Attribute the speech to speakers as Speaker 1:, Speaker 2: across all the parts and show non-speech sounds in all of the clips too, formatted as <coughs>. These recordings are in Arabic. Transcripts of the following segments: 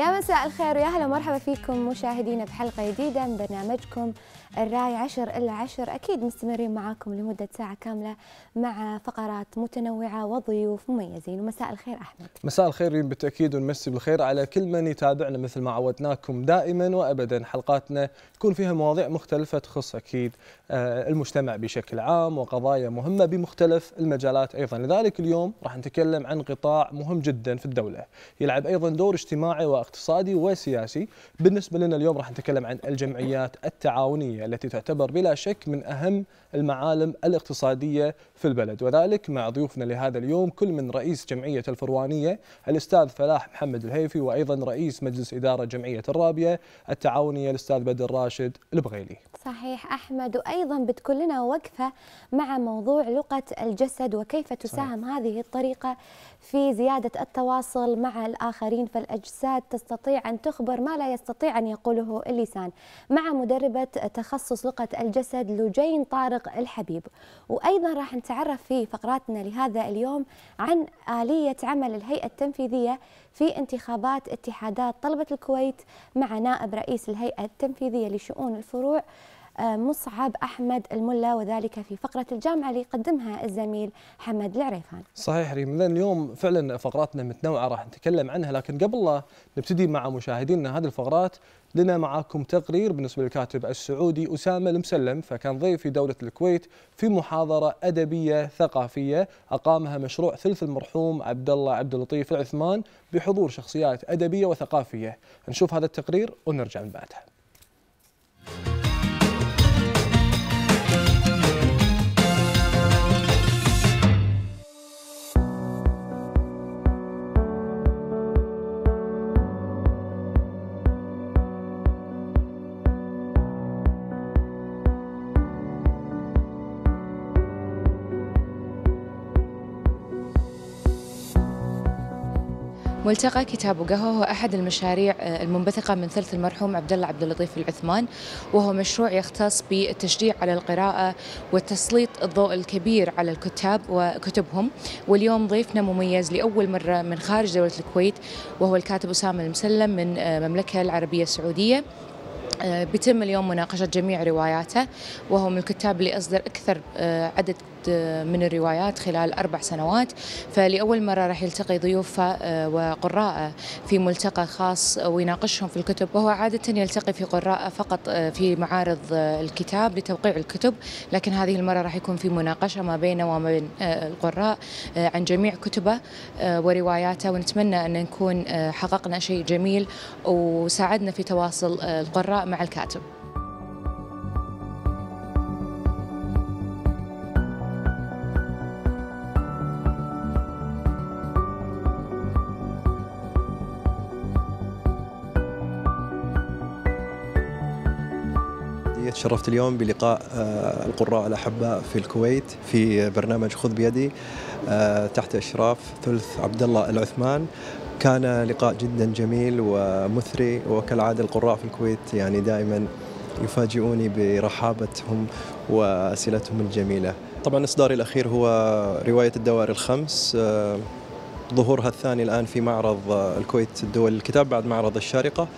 Speaker 1: يا مساء الخير ويا هلا ومرحبا فيكم مشاهدينا بحلقة جديدة من برنامجكم الراي عشر إلى عشر أكيد مستمرين معاكم لمدة ساعة كاملة مع فقرات متنوعة وضيوف مميزين ومساء الخير أحمد
Speaker 2: مساء الخير بالتأكيد ونمسي بالخير على كل من يتابعنا مثل ما عودناكم دائما وأبدا حلقاتنا تكون فيها مواضيع مختلفة تخص أكيد آه، المجتمع بشكل عام وقضايا مهمة بمختلف المجالات أيضا لذلك اليوم راح نتكلم عن قطاع مهم جدا في الدولة يلعب أيضا دور اجتماعي واقتصادي وسياسي بالنسبة لنا اليوم راح نتكلم عن الجمعيات التعاونية العالمية التي تعتبر بلا شك من أهم المعالم الاقتصادية في البلد وذلك مع ضيوفنا لهذا اليوم كل من رئيس جمعية الفروانية الأستاذ فلاح محمد الهيفي وأيضا رئيس مجلس إدارة جمعية الرابية التعاونية الأستاذ بدر راشد البغيلي
Speaker 1: صحيح أحمد وأيضا بتكون لنا وقفة مع موضوع لقة الجسد وكيف تساهم صحيح. هذه الطريقة في زيادة التواصل مع الآخرين فالأجساد تستطيع أن تخبر ما لا يستطيع أن يقوله اللسان مع مدربة تخصص لغة الجسد لجين طارق الحبيب وأيضا راح نتعرف في فقراتنا لهذا اليوم عن آلية عمل الهيئة التنفيذية في انتخابات اتحادات طلبة الكويت مع نائب رئيس الهيئة التنفيذية لشؤون الفروع آه، مصعب أحمد الملا وذلك في فقرة الجامعة اللي يقدمها الزميل حمد العريفان
Speaker 2: صحيح ريم لأن اليوم فعلا فقراتنا متنوعة راح نتكلم عنها لكن قبل لا نبتدي مع مشاهدينا هذه الفقرات لنا معاكم تقرير بالنسبة للكاتب السعودي أسامة المسلم فكان ضيف في دولة الكويت في محاضرة أدبية ثقافية أقامها مشروع ثلث المرحوم عبد الله عبد اللطيف العثمان بحضور شخصيات أدبية وثقافية نشوف هذا التقرير ونرجع من بعدها.
Speaker 1: ملتقى كتاب وقهوة هو أحد المشاريع آه، المنبثقة من ثلث المرحوم عبد الله عبد اللطيف العثمان وهو مشروع يختص بالتشجيع على القراءة وتسليط الضوء الكبير على الكتاب وكتبهم واليوم ضيفنا مميز لأول مرة من خارج دولة الكويت وهو الكاتب أسامة المسلم من آه، المملكة العربية السعودية آه، بيتم اليوم مناقشة جميع رواياته وهو من الكتاب اللي أصدر أكثر عدد عدد من الروايات خلال أربع سنوات فلأول مرة راح يلتقي ضيوفه آه، وقراءه في ملتقى خاص ويناقشهم في الكتب وهو عادة يلتقي في قراءه فقط آه، في معارض آه، الكتاب لتوقيع الكتب لكن هذه المرة راح يكون في مناقشة ما بينه وما بين القراء عن جميع كتبه ورواياته ونتمنى أن نكون حققنا شيء جميل وساعدنا في تواصل
Speaker 3: القراء مع الكاتب
Speaker 4: شرفت اليوم بلقاء آه، القراء الأحباء في الكويت في برنامج خذ بيدي آه، تحت إشراف ثلث عبد الله العثمان كان لقاء جدا جميل ومثري وكالعادة القراء في الكويت يعني دائما يفاجئوني برحابتهم وأسئلتهم الجميلة طبعا إصداري الأخير هو رواية الدوائر الخمس آه، ظهورها الثاني الآن في معرض الكويت الدول الكتاب بعد معرض الشارقة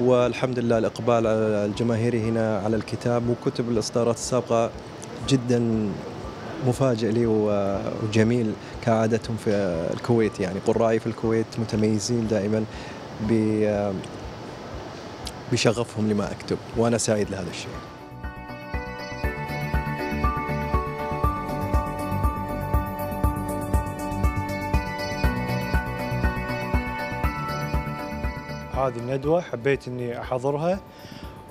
Speaker 4: والحمد لله الإقبال الجماهيري هنا على الكتاب وكتب الإصدارات السابقة جدا مفاجئ لي وجميل كعادتهم في الكويت يعني قرائي في الكويت متميزين دائما بشغفهم لما أكتب وأنا سعيد لهذا الشيء
Speaker 5: هذه الندوة حبيت أني أحضرها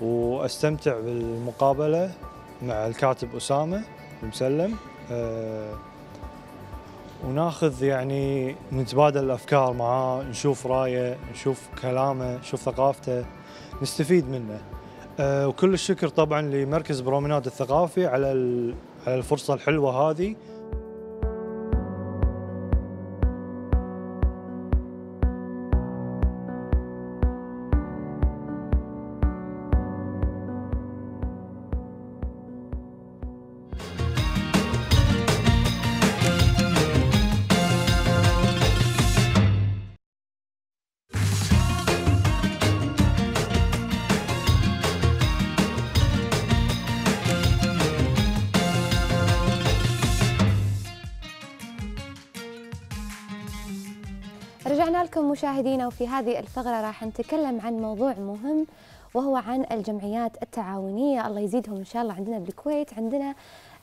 Speaker 5: وأستمتع بالمقابلة مع الكاتب أسامة المسلم آه، وناخذ يعني نتبادل الافكار معاه نشوف رايه نشوف كلامه نشوف ثقافته نستفيد منه آه، وكل الشكر طبعا لمركز برومناد الثقافي على
Speaker 4: الفرصه الحلوه هذه
Speaker 1: بكم مشاهدينا وفي هذه الفقرة راح نتكلم عن موضوع مهم وهو عن الجمعيات التعاونية الله يزيدهم إن شاء الله عندنا بالكويت عندنا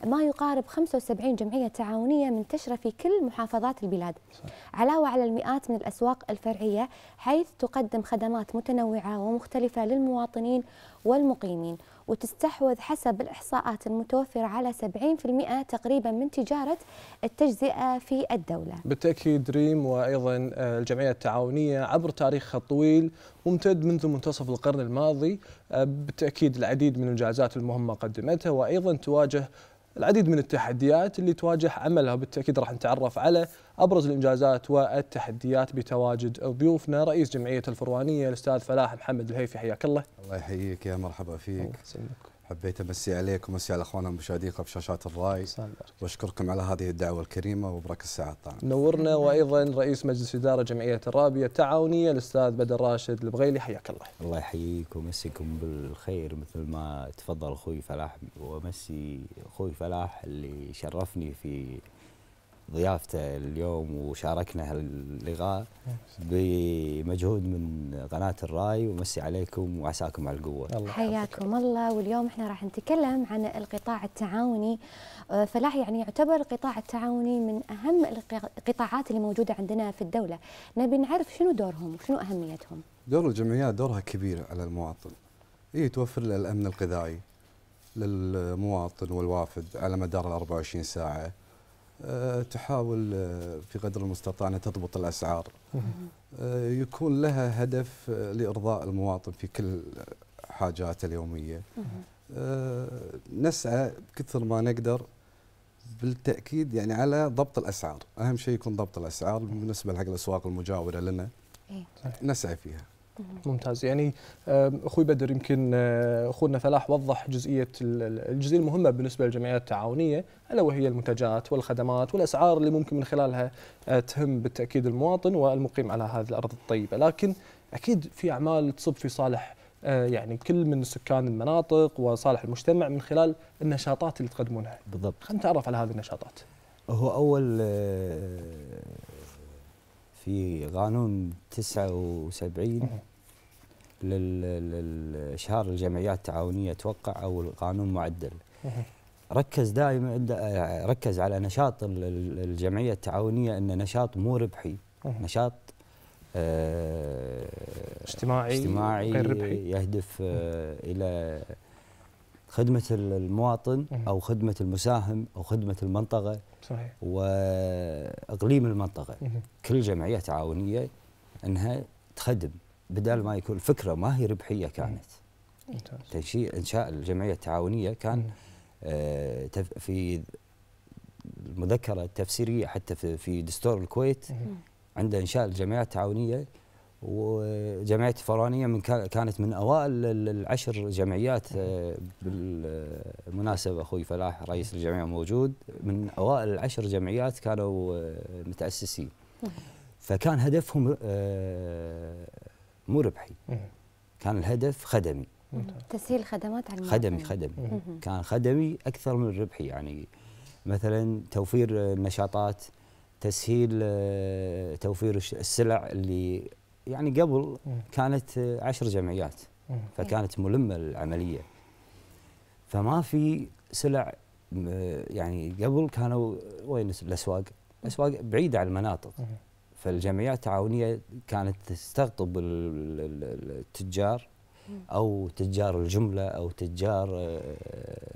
Speaker 1: ما يقارب 75 جمعية تعاونية منتشرة في كل محافظات البلاد صح. علاوة على المئات من الأسواق الفرعية حيث تقدم خدمات متنوعة ومختلفة للمواطنين والمقيمين وتستحوذ حسب الإحصاءات المتوفرة على 70% تقريبا من تجارة التجزئة في الدولة
Speaker 2: بالتأكيد ريم وأيضا آه، الجمعية التعاونية عبر تاريخها الطويل ممتد منذ منتصف القرن الماضي آه، بالتأكيد العديد من الإنجازات المهمة قدمتها وأيضا تواجه العديد من التحديات اللي تواجه عملها بالتأكيد راح نتعرف على أبرز الإنجازات والتحديات بتواجد ضيوفنا رئيس جمعية الفروانية الأستاذ فلاح محمد الهيفي حياك الله الله
Speaker 5: يحييك يا مرحبا فيك الله حبيت امسي عليكم ومسي على اخواننا في شاشات الراي واشكركم على هذه الدعوه الكريمه وبرك الساعه طال
Speaker 2: نورنا وايضا رئيس مجلس اداره جمعيه الرابيه التعاونيه الاستاذ بدر راشد البغيلي حياك الله
Speaker 5: الله يحييك ومسيكم
Speaker 6: بالخير مثل ما تفضل اخوي فلاح ومسي اخوي فلاح اللي شرفني في ضيافته اليوم وشاركنا هاللقاء بمجهود من قناة الراي ومسي عليكم وعساكم على القوة الله
Speaker 1: حياكم الله واليوم احنا راح نتكلم عن القطاع التعاوني آه، فلاح يعني يعتبر القطاع التعاوني من أهم القطاعات اللي موجودة عندنا في الدولة نبي نعرف شنو دورهم وشنو أهميتهم
Speaker 5: دور الجمعيات دورها كبير على المواطن إيه توفر له الأمن الغذائي للمواطن والوافد على مدار ال 24 ساعة آه، تحاول آه، في قدر المستطاع أن تضبط الأسعار آه، يكون لها هدف لإرضاء المواطن في كل حاجاته اليومية نسعى كثر ما نقدر بالتأكيد يعني على ضبط الأسعار أهم شيء يكون ضبط الأسعار بالنسبة حق الأسواق المجاورة لنا إيه. نسعى فيها
Speaker 2: ممتاز يعني اخوي بدر يمكن آه، اخونا فلاح وضح جزئيه الجزئيه المهمه بالنسبه للجمعيات التعاونيه الا وهي المنتجات والخدمات والاسعار اللي ممكن من خلالها آه، تهم بالتاكيد المواطن والمقيم على هذه الارض الطيبه لكن اكيد في اعمال تصب في صالح آه، يعني كل من سكان المناطق وصالح المجتمع من خلال النشاطات اللي تقدمونها بالضبط خلينا نتعرف على هذه النشاطات
Speaker 6: هو اول في قانون 79 للاشهار الجمعيات التعاونيه اتوقع او القانون معدل ركز دائما آه، ركز على نشاط الجمعيه التعاونيه انه نشاط مو ربحي نشاط آه، اجتماعي اجتماعي غير ربحي يهدف آه، الى خدمه المواطن او خدمه المساهم او خدمه المنطقه صحيح واقليم المنطقه كل جمعيه تعاونيه انها تخدم بدل ما يكون فكره ما هي ربحيه كانت تنشيء انشاء الجمعيه التعاونيه كان آه في المذكره التفسيريه حتى في دستور الكويت عند انشاء الجمعيات التعاونيه وجمعيه الفرانيه من كانت من اوائل العشر جمعيات آه، بالمناسبه اخوي فلاح رئيس الجمعيه موجود من اوائل العشر جمعيات كانوا آه، متاسسين فكان هدفهم آه، مو ربحي كان الهدف خدمي
Speaker 1: تسهيل خدمات على خدمي
Speaker 6: خدمي كان خدمي اكثر من ربحي يعني مثلا توفير النشاطات تسهيل توفير السلع اللي يعني قبل كانت عشر جمعيات فكانت ملمه العمليه فما في سلع يعني قبل كانوا وين الاسواق؟ الاسواق بعيده عن المناطق فالجمعيات التعاونيه كانت تستقطب التجار او تجار الجمله او تجار آه،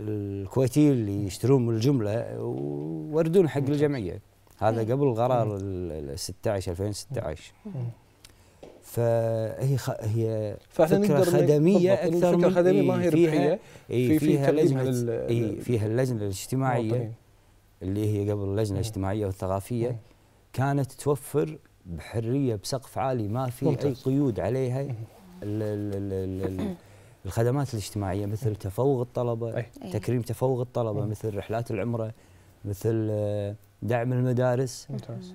Speaker 6: الكويتيين اللي يشترون من الجمله ويوردون حق الجمعيه. هذا إيه. قبل قرار ال 16 2016 فهي خ... هي فكره خدميه اكثر من خدميه ما إيه، هي ربحيه إيه، في فيها لجنه إيه فيها اللجنه الاجتماعيه اللي هي قبل اللجنه الاجتماعيه والثقافيه كانت توفر بحريه بسقف عالي ما في ممتاز. اي قيود عليها الـ الـ الـ الخدمات الاجتماعيه مثل تفوق الطلبه أي. تكريم تفوق الطلبه مثل رحلات العمره مثل دعم المدارس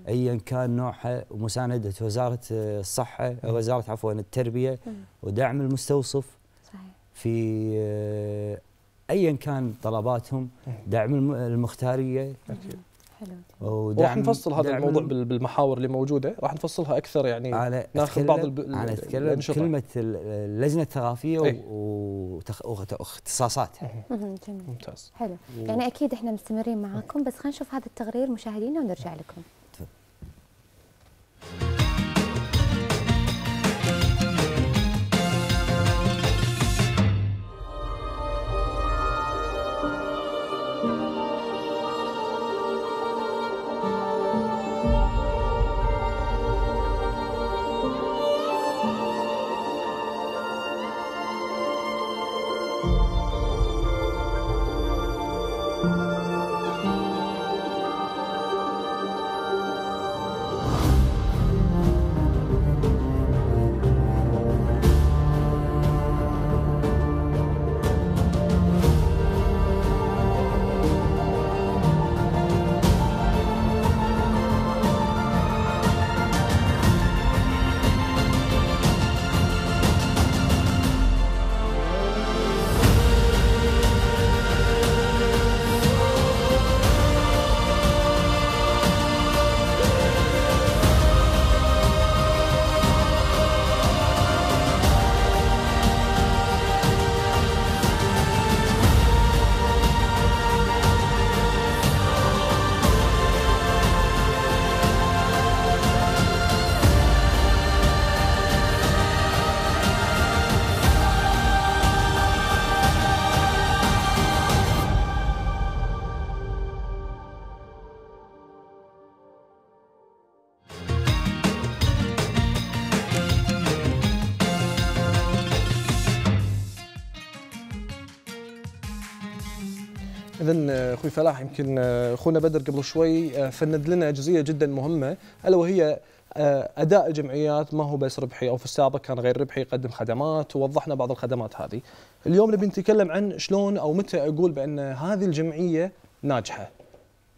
Speaker 6: ايا كان نوعها ومسانده وزاره الصحه وزاره عفوا التربيه ودعم المستوصف في آه، ايا كان طلباتهم دعم المختاريه حلو وراح نفصل هذا الموضوع
Speaker 2: بالمحاور اللي موجوده راح نفصلها اكثر يعني على ناخذ بعض الب... على اتكلم كلمه
Speaker 6: اللجنه الثقافيه ايه؟ واختصاصات ممتاز
Speaker 1: حلو يعني اكيد احنا مستمرين معاكم بس خلينا نشوف هذا التقرير مشاهدينا ونرجع لكم تفضل
Speaker 2: اذا آه، اخوي فلاح يمكن آه، اخونا بدر قبل شوي آه، فند لنا جزئيه جدا مهمه الا وهي اداء الجمعيات ما هو بس ربحي او في السابق كان غير ربحي يقدم خدمات ووضحنا بعض الخدمات هذه. اليوم نبي نتكلم عن شلون او متى اقول بان هذه الجمعيه ناجحه.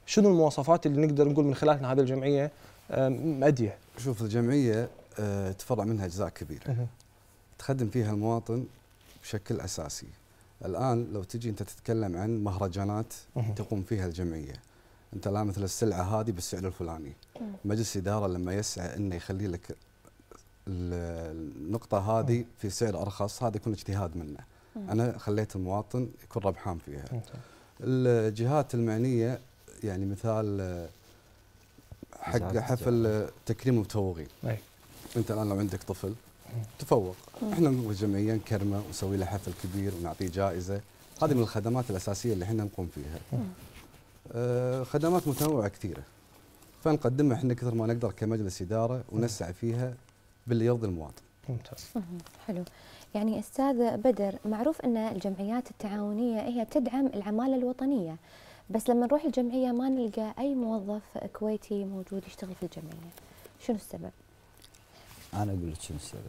Speaker 2: شنو المواصفات اللي نقدر نقول من خلالها هذه الجمعيه مأديه؟ شوف الجمعيه تفرع منها اجزاء كبيره. تخدم فيها
Speaker 5: المواطن بشكل اساسي الان لو تجي انت تتكلم عن مهرجانات تقوم فيها الجمعيه انت لا مثل السلعه هذه بالسعر الفلاني مجلس اداره لما يسعى انه يخلي لك النقطه هذه في سعر ارخص هذا يكون اجتهاد منه انا خليت المواطن يكون ربحان فيها الجهات المعنيه يعني مثال حق حفل تكريم المتوغين انت الان لو عندك طفل تفوق احنا نروح الجمعيه نكرمه ونسوي له حفل كبير ونعطيه جائزه هذه من الخدمات الاساسيه اللي احنا نقوم فيها اه خدمات متنوعه كثيره فنقدمها احنا كثر ما نقدر كمجلس اداره ونسعى فيها باللي يرضي المواطن
Speaker 1: ممتاز حلو يعني استاذ بدر معروف ان الجمعيات التعاونيه هي تدعم العماله الوطنيه بس لما نروح الجمعيه ما نلقى اي موظف كويتي موجود يشتغل في الجمعيه شنو السبب
Speaker 6: انا اقول لك شنو السبب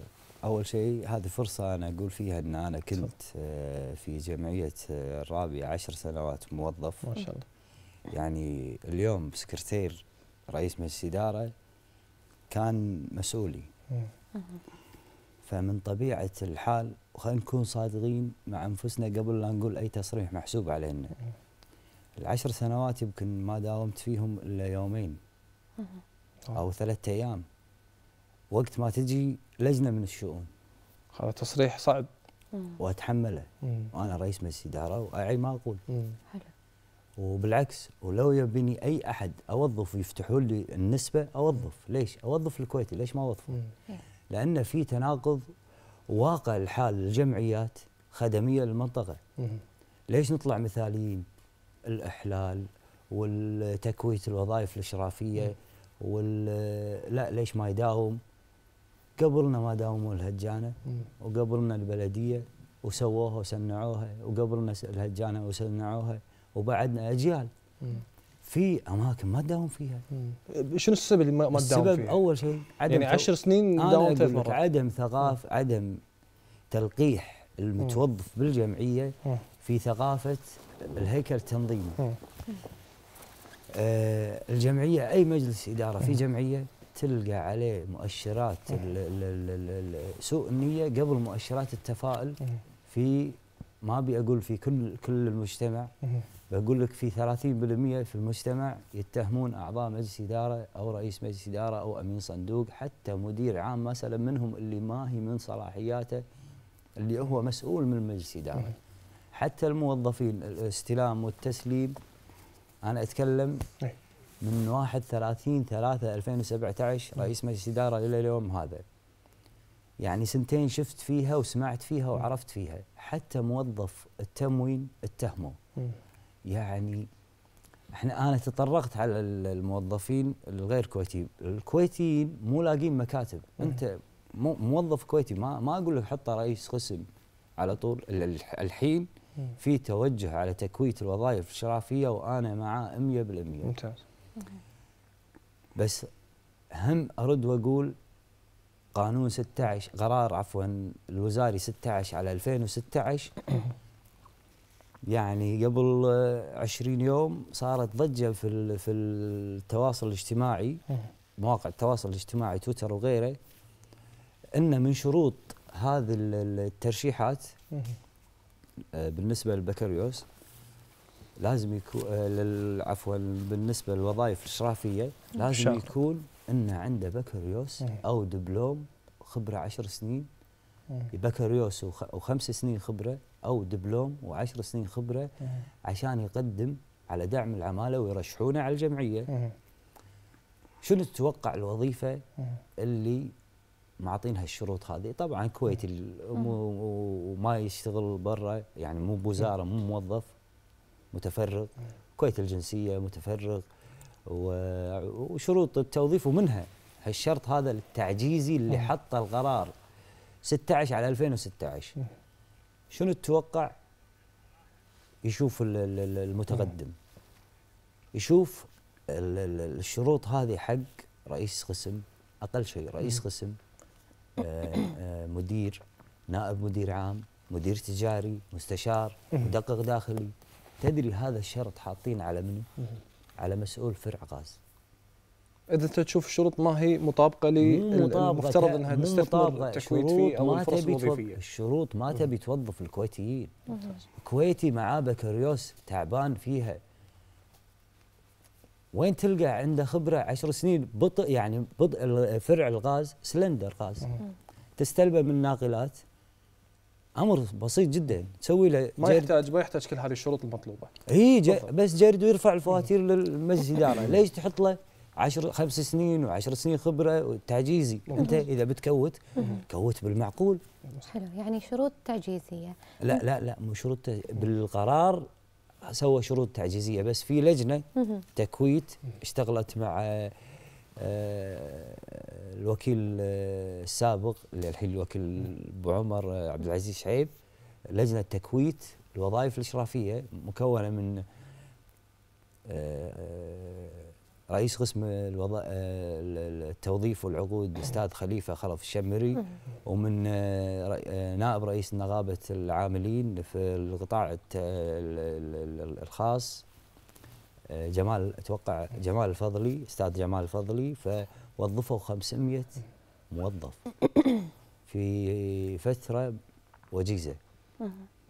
Speaker 6: اول شيء هذه فرصه انا اقول فيها ان انا كنت آه، في جمعيه آه، الرابعه عشر سنوات موظف ما شاء الله يعني اليوم سكرتير رئيس مجلس اداره كان مسؤولي فمن طبيعه الحال وخلينا نكون صادقين مع انفسنا قبل لا نقول اي تصريح محسوب علينا العشر سنوات يمكن ما داومت فيهم الا يومين او ثلاثة ايام وقت ما تجي لجنه من الشؤون هذا تصريح صعب واتحمله مم. وانا رئيس مجلس اداره واعي ما اقول حلو وبالعكس ولو يبيني اي احد اوظف يفتحوا لي النسبه اوظف ليش؟ اوظف الكويتي ليش ما اوظفه؟ إيه. لان في تناقض واقع الحال الجمعيات خدميه للمنطقه مم. ليش نطلع مثاليين؟ الاحلال والتكويت الوظائف الاشرافيه وال لا ليش ما يداوم؟ قبلنا ما داوموا الهجانه وقبلنا البلديه وسووها وسنعوها وقبلنا الهجانه وسنعوها وبعدنا اجيال في اماكن ما تداوم فيها
Speaker 2: شنو السبب اللي ما تداوم فيها؟ السبب
Speaker 6: اول شيء عدم يعني عشر سنين داومت مرات عدم ثقافه عدم تلقيح المتوظف بالجمعيه في ثقافه الهيكل التنظيمي. آه الجمعيه اي مجلس اداره في جمعيه تلقى عليه مؤشرات إيه. سوء النيه قبل مؤشرات التفاؤل إيه. في ما ابي اقول في كل كل المجتمع إيه. بقول لك في 30% في المجتمع يتهمون اعضاء مجلس اداره او رئيس مجلس اداره او امين صندوق حتى مدير عام مثلا منهم اللي ما هي من صلاحياته اللي هو مسؤول من مجلس اداره حتى الموظفين الاستلام والتسليم انا اتكلم من 31 3 2017 رئيس مجلس اداره الى اليوم هذا يعني سنتين شفت فيها وسمعت فيها وعرفت فيها حتى موظف التموين اتهمه يعني احنا انا تطرقت على الموظفين الغير كويتيين الكويتيين مو لاقين مكاتب انت موظف كويتي ما ما اقول لك حطه رئيس قسم على طول الحين في توجه على تكويت الوظائف الشرافيه وانا معاه 100% ممتاز بس هم ارد واقول قانون 16 قرار عفوا الوزاري 16 على 2016 <clears throat> يعني قبل 20 يوم صارت ضجه في في التواصل الاجتماعي مواقع التواصل الاجتماعي تويتر وغيره ان من شروط هذه الترشيحات آه، بالنسبه للبكالوريوس لازم يكون آه، عفوا بالنسبه للوظائف الاشرافيه لازم يكون انه عنده بكالوريوس إيه. او دبلوم خبره عشر سنين إيه. بكالوريوس وخمس سنين خبره او دبلوم وعشر سنين خبره إيه. عشان يقدم على دعم العماله ويرشحونه على الجمعيه. شنو تتوقع الوظيفه اللي معطينها الشروط هذه؟ طبعا كويتي وما يشتغل برا يعني مو بوزاره مو موظف متفرغ كويت الجنسيه متفرغ وشروط التوظيف ومنها هالشرط هذا التعجيزي اللي حطه القرار 16 على 2016 شنو تتوقع يشوف المتقدم يشوف الشروط هذه حق رئيس قسم اقل شيء رئيس قسم آه، آه، مدير نائب مدير عام مدير تجاري مستشار مدقق داخلي تدري هذا الشرط حاطين على منو؟ على مسؤول فرع غاز
Speaker 2: اذا انت تشوف الشروط ما هي مطابقه للمفترض انها تستثمر التكويد فيه او الفرص الوظيفيه
Speaker 6: الشروط ما تبي توظف الكويتيين كويتي معاه بكالوريوس تعبان فيها وين تلقى عنده خبره عشر سنين بطء يعني بطء فرع الغاز سلندر غاز تستلبه من ناقلات امر بسيط جدا تسوي له ما
Speaker 2: يحتاج ما يحتاج كل هذه الشروط المطلوبه
Speaker 6: اي بس جرد ويرفع الفواتير للمجلس الاداره <coughs> ليش تحط له 10 خمس سنين وعشر سنين خبره تعجيزي انت اذا بتكوت كوت بالمعقول
Speaker 1: حلو يعني شروط تعجيزيه
Speaker 6: لا لا لا مو شروط بالقرار سوى شروط تعجيزيه بس في لجنه تكويت اشتغلت مع آه، الوكيل آه، السابق اللي الحين الوكيل ابو عمر آه، عبد العزيز شعيب لجنه تكويت الوظائف الاشرافيه مكونه من رئيس قسم التوظيف والعقود استاذ خليفه خلف الشمري ومن نائب رئيس نقابه العاملين في القطاع الخاص جمال اتوقع جمال الفضلي استاذ جمال الفضلي فوظفوا 500 موظف في فتره
Speaker 2: وجيزه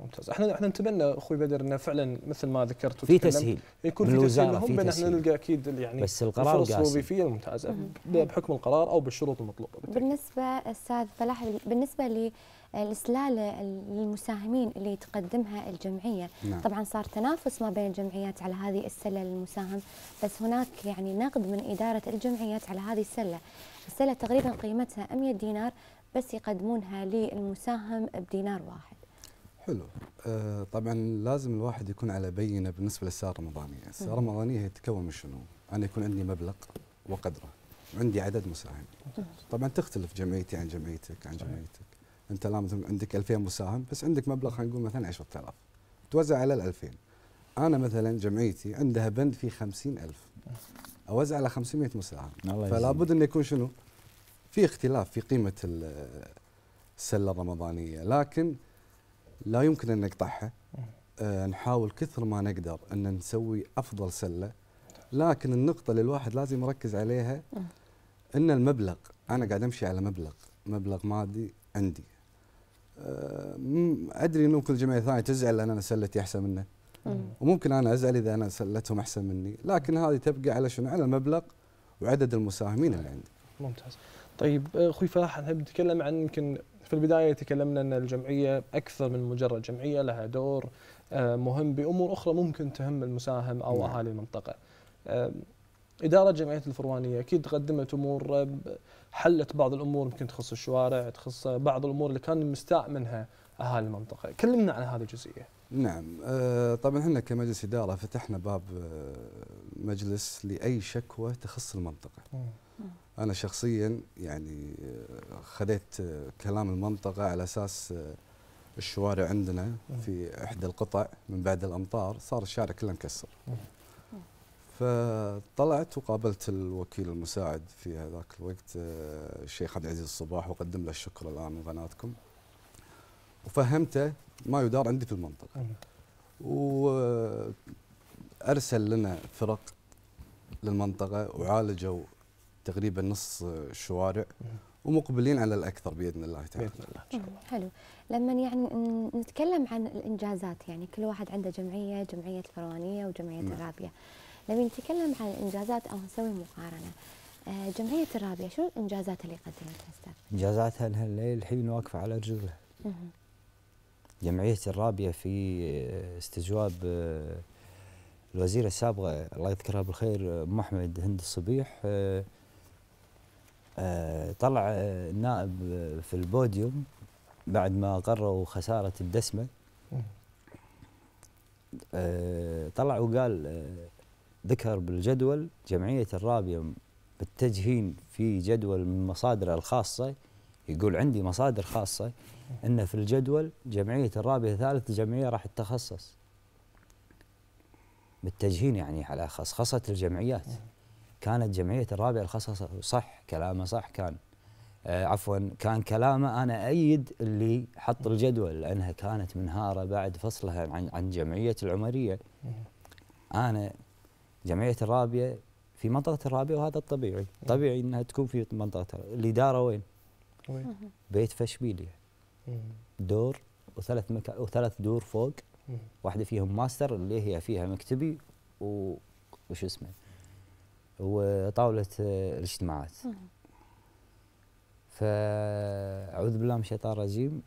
Speaker 2: ممتاز احنا احنا نتمنى اخوي بدر انه فعلا مثل ما ذكرت في تسهيل يكون في تسهيل لهم بان احنا نلقى اكيد يعني بس القرار الفرص الوظيفيه الممتازه بحكم القرار او بالشروط المطلوبه بالتأكيد.
Speaker 1: بالنسبه استاذ فلاح بالنسبه للسلاله للمساهمين اللي تقدمها الجمعيه نعم. طبعا صار تنافس ما بين الجمعيات على هذه السله للمساهم بس هناك يعني نقد من اداره الجمعيات على هذه السله السله تقريبا قيمتها 100 دينار بس يقدمونها للمساهم بدينار واحد
Speaker 5: حلو آه طبعا لازم الواحد يكون على بينه بالنسبه للسياره الرمضانيه، السياره الرمضانيه تتكون من شنو؟ انا يكون عندي مبلغ وقدره، وعندي عدد مساهم. طبعا تختلف جمعيتي عن جمعيتك عن جمعيتك. انت لا مثلا عندك 2000 مساهم بس عندك مبلغ خلينا نقول مثلا 10000 توزع على ال 2000 انا مثلا جمعيتي عندها بند فيه 50000 اوزع على 500 مساهم فلا بد ان يكون شنو؟ في اختلاف في قيمه السله الرمضانيه لكن لا يمكن ان نقطعها آه نحاول كثر ما نقدر ان نسوي افضل سله لكن النقطه اللي الواحد لازم يركز عليها ان المبلغ انا قاعد امشي على مبلغ مبلغ مادي عندي آه ادري انه كل جمعيه ثانيه تزعل لان انا سلتي احسن منه وممكن انا ازعل اذا انا سلتهم احسن مني لكن هذه تبقى على شنو على المبلغ وعدد المساهمين اللي عندي
Speaker 2: ممتاز طيب آه، اخوي فلاح نتكلم عن يمكن في البداية تكلمنا أن الجمعية أكثر من مجرد جمعية لها دور آه، مهم بأمور أخرى ممكن تهم المساهم أو نعم. أهالي المنطقة آه، إدارة جمعية الفروانية أكيد قدمت أمور آه، حلت بعض الأمور يمكن تخص الشوارع تخص بعض الأمور اللي كان مستاء منها أهالي المنطقة كلمنا عن هذه الجزئية
Speaker 5: نعم طبعا احنا كمجلس إدارة فتحنا باب مجلس لأي شكوى تخص المنطقة أنا شخصيا يعني خذيت كلام المنطقه على اساس الشوارع عندنا في احدى القطع من بعد الامطار صار الشارع كله مكسر. فطلعت وقابلت الوكيل المساعد في هذاك الوقت الشيخ عبد العزيز الصباح وقدم له الشكر الان من قناتكم. وفهمته ما يدار عندي في المنطقه. وارسل لنا فرق للمنطقه وعالجوا تقريبا نص الشوارع ومقبلين على الاكثر باذن الله تعالى. باذن الله
Speaker 1: ان شاء الله. حلو، لما يعني نتكلم عن الانجازات يعني كل واحد عنده جمعيه، جمعيه الفروانيه وجمعيه نعم. الرابيه. لما نتكلم عن الانجازات او نسوي مقارنه، آه، جمعيه الرابيه شو الانجازات اللي قدمتها استاذ؟
Speaker 6: انجازاتها انها الحين واقفه على رجولها. جمعيه الرابيه في آه، استجواب آه، الوزيره السابقه الله يذكرها بالخير ام احمد هند الصبيح آه، طلع آه، النائب آه، في البوديوم بعد ما قرروا خسارة الدسمة طلع وقال ذكر بالجدول جمعية الرابية بالتجهين في جدول من مصادر الخاصة يقول عندي مصادر خاصة أن في الجدول جمعية الرابية ثالث جمعية راح تتخصص بالتجهين يعني على خصخصة الجمعيات كانت جمعيه الرابع الخاصه صح كلامه صح كان آه عفوا كان كلامه انا ايد اللي حط الجدول لانها كانت منهاره بعد فصلها عن عن جمعيه العمريه انا جمعيه الرابية في منطقه الرابية وهذا الطبيعي إيه. طبيعي انها تكون في منطقه الاداره وين بيت فشبيليه إيه. دور وثلاث مكا... وثلاث دور فوق إيه. واحده فيهم ماستر اللي هي فيها مكتبي و... وش اسمه وطاوله الاجتماعات فاعوذ بالله من الشيطان الرجيم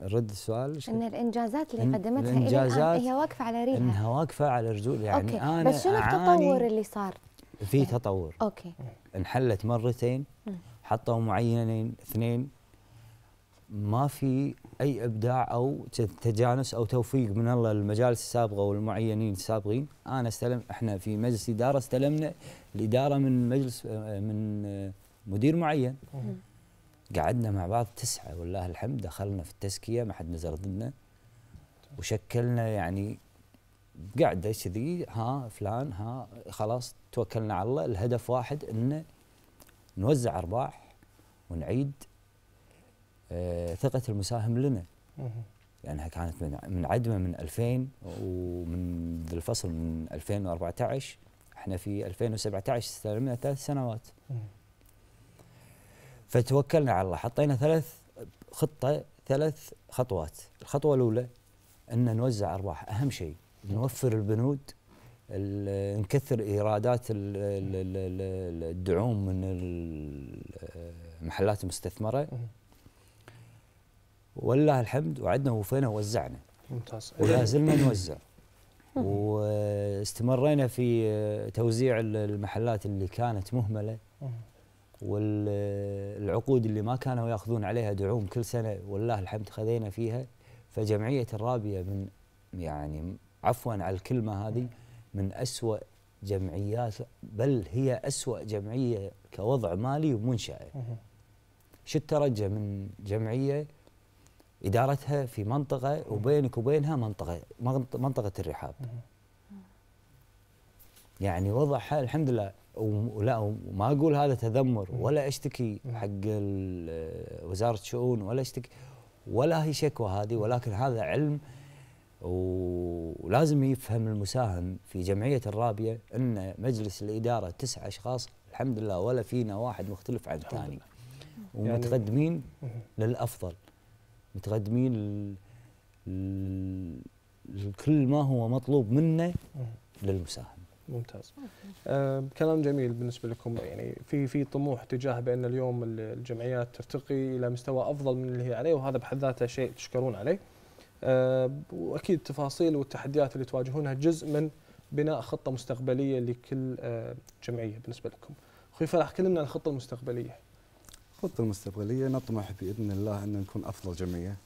Speaker 6: رد السؤال
Speaker 1: ان الانجازات اللي قدمتها الى الان هي واقفه على ريلها انها
Speaker 6: واقفه على رجول يعني أوكي. انا بس شنو التطور اللي صار؟ في تطور اوكي انحلت مرتين حطوا معينين اثنين ما في اي ابداع او تجانس او توفيق من الله للمجالس السابقه والمعينين السابقين انا استلم احنا في مجلس اداره استلمنا الاداره من مجلس آه، آه، من آه، مدير معين قعدنا مع بعض تسعه والله الحمد دخلنا في التزكيه ما حد نزل ضدنا وشكلنا يعني قاعده كذي ها فلان ها خلاص توكلنا على الله الهدف واحد انه نوزع ارباح ونعيد آه، ثقه المساهم لنا لانها كانت من من عدمه من 2000 ومن الفصل من 2014 احنا في 2017 استلمنا ثلاث سنوات فتوكلنا على الله حطينا ثلاث خطه ثلاث خطوات الخطوه الاولى ان نوزع ارباح اهم شيء نوفر البنود نكثر ايرادات الدعوم من المحلات آه، المستثمره ولله الحمد وعدنا ووفينا ووزعنا ممتاز ولا زلنا نوزع واستمرينا في توزيع المحلات اللي كانت مهمله والعقود اللي ما كانوا ياخذون عليها دعوم كل سنه والله الحمد خذينا فيها فجمعيه الرابيه من يعني عفوا على الكلمه هذه من اسوء جمعيات بل هي اسوء جمعية كوضع مالي ومنشأة شو الترجى من جمعية ادارتها في منطقه وبينك وبينها منطقه منطقه الرحاب يعني وضعها الحمد لله ولا وما اقول هذا تذمر ولا اشتكي حق وزاره الشؤون ولا اشتكي ولا هي شكوى هذه ولكن هذا علم ولازم يفهم المساهم في جمعيه الرابيه ان مجلس الاداره تسع اشخاص الحمد لله ولا فينا واحد مختلف عن الثاني ومتقدمين يعني للافضل متقدمين لكل ما هو مطلوب منه للمساهم
Speaker 2: ممتاز آه كلام جميل بالنسبه لكم يعني في في طموح تجاه بان اليوم الجمعيات ترتقي الى مستوى افضل من اللي هي عليه وهذا بحد ذاته شيء تشكرون عليه آه واكيد التفاصيل والتحديات اللي تواجهونها جزء من بناء خطه مستقبليه لكل آه جمعيه بالنسبه لكم اخوي فرح كلمنا عن الخطه المستقبليه
Speaker 5: الخطه المستقبلية نطمح بإذن الله أن نكون أفضل جمعية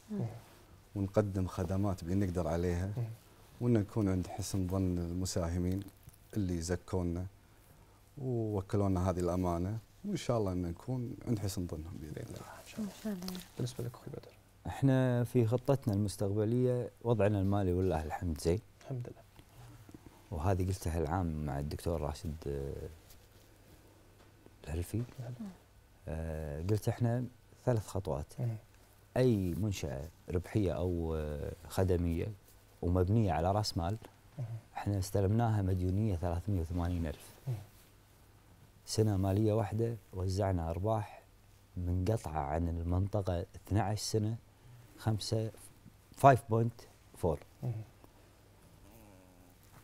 Speaker 5: ونقدم خدمات اللي نقدر عليها وأن نكون عند حسن ظن المساهمين اللي زكونا ووكلونا هذه الأمانة وإن شاء الله أن نكون عند حسن ظنهم بإذن الله إن
Speaker 7: شاء الله, إن شاء الله.
Speaker 5: بالنسبة لك أخوي بدر
Speaker 6: احنا في خطتنا المستقبلية وضعنا المالي والله الحمد زين الحمد لله وهذه قلتها العام مع الدكتور راشد آه، الهلفي آه، قلت احنا ثلاث خطوات إيه. اي منشاه ربحيه او آه، خدميه ومبنيه على راس مال إيه. احنا استلمناها مديونيه 380 الف إيه. سنه ماليه واحده وزعنا ارباح منقطعه عن المنطقه 12 سنه 5 5.4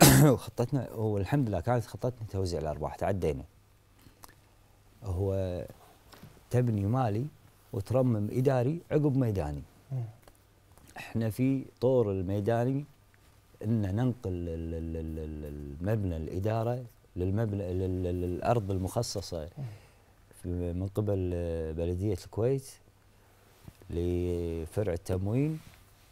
Speaker 6: <coughs> وخطتنا والحمد لله كانت خطتنا توزيع الارباح تعدينا هو تبني مالي وترمم اداري عقب ميداني. احنا في طور الميداني ان ننقل المبنى الاداره للمبنى للارض المخصصه من قبل بلديه الكويت لفرع التموين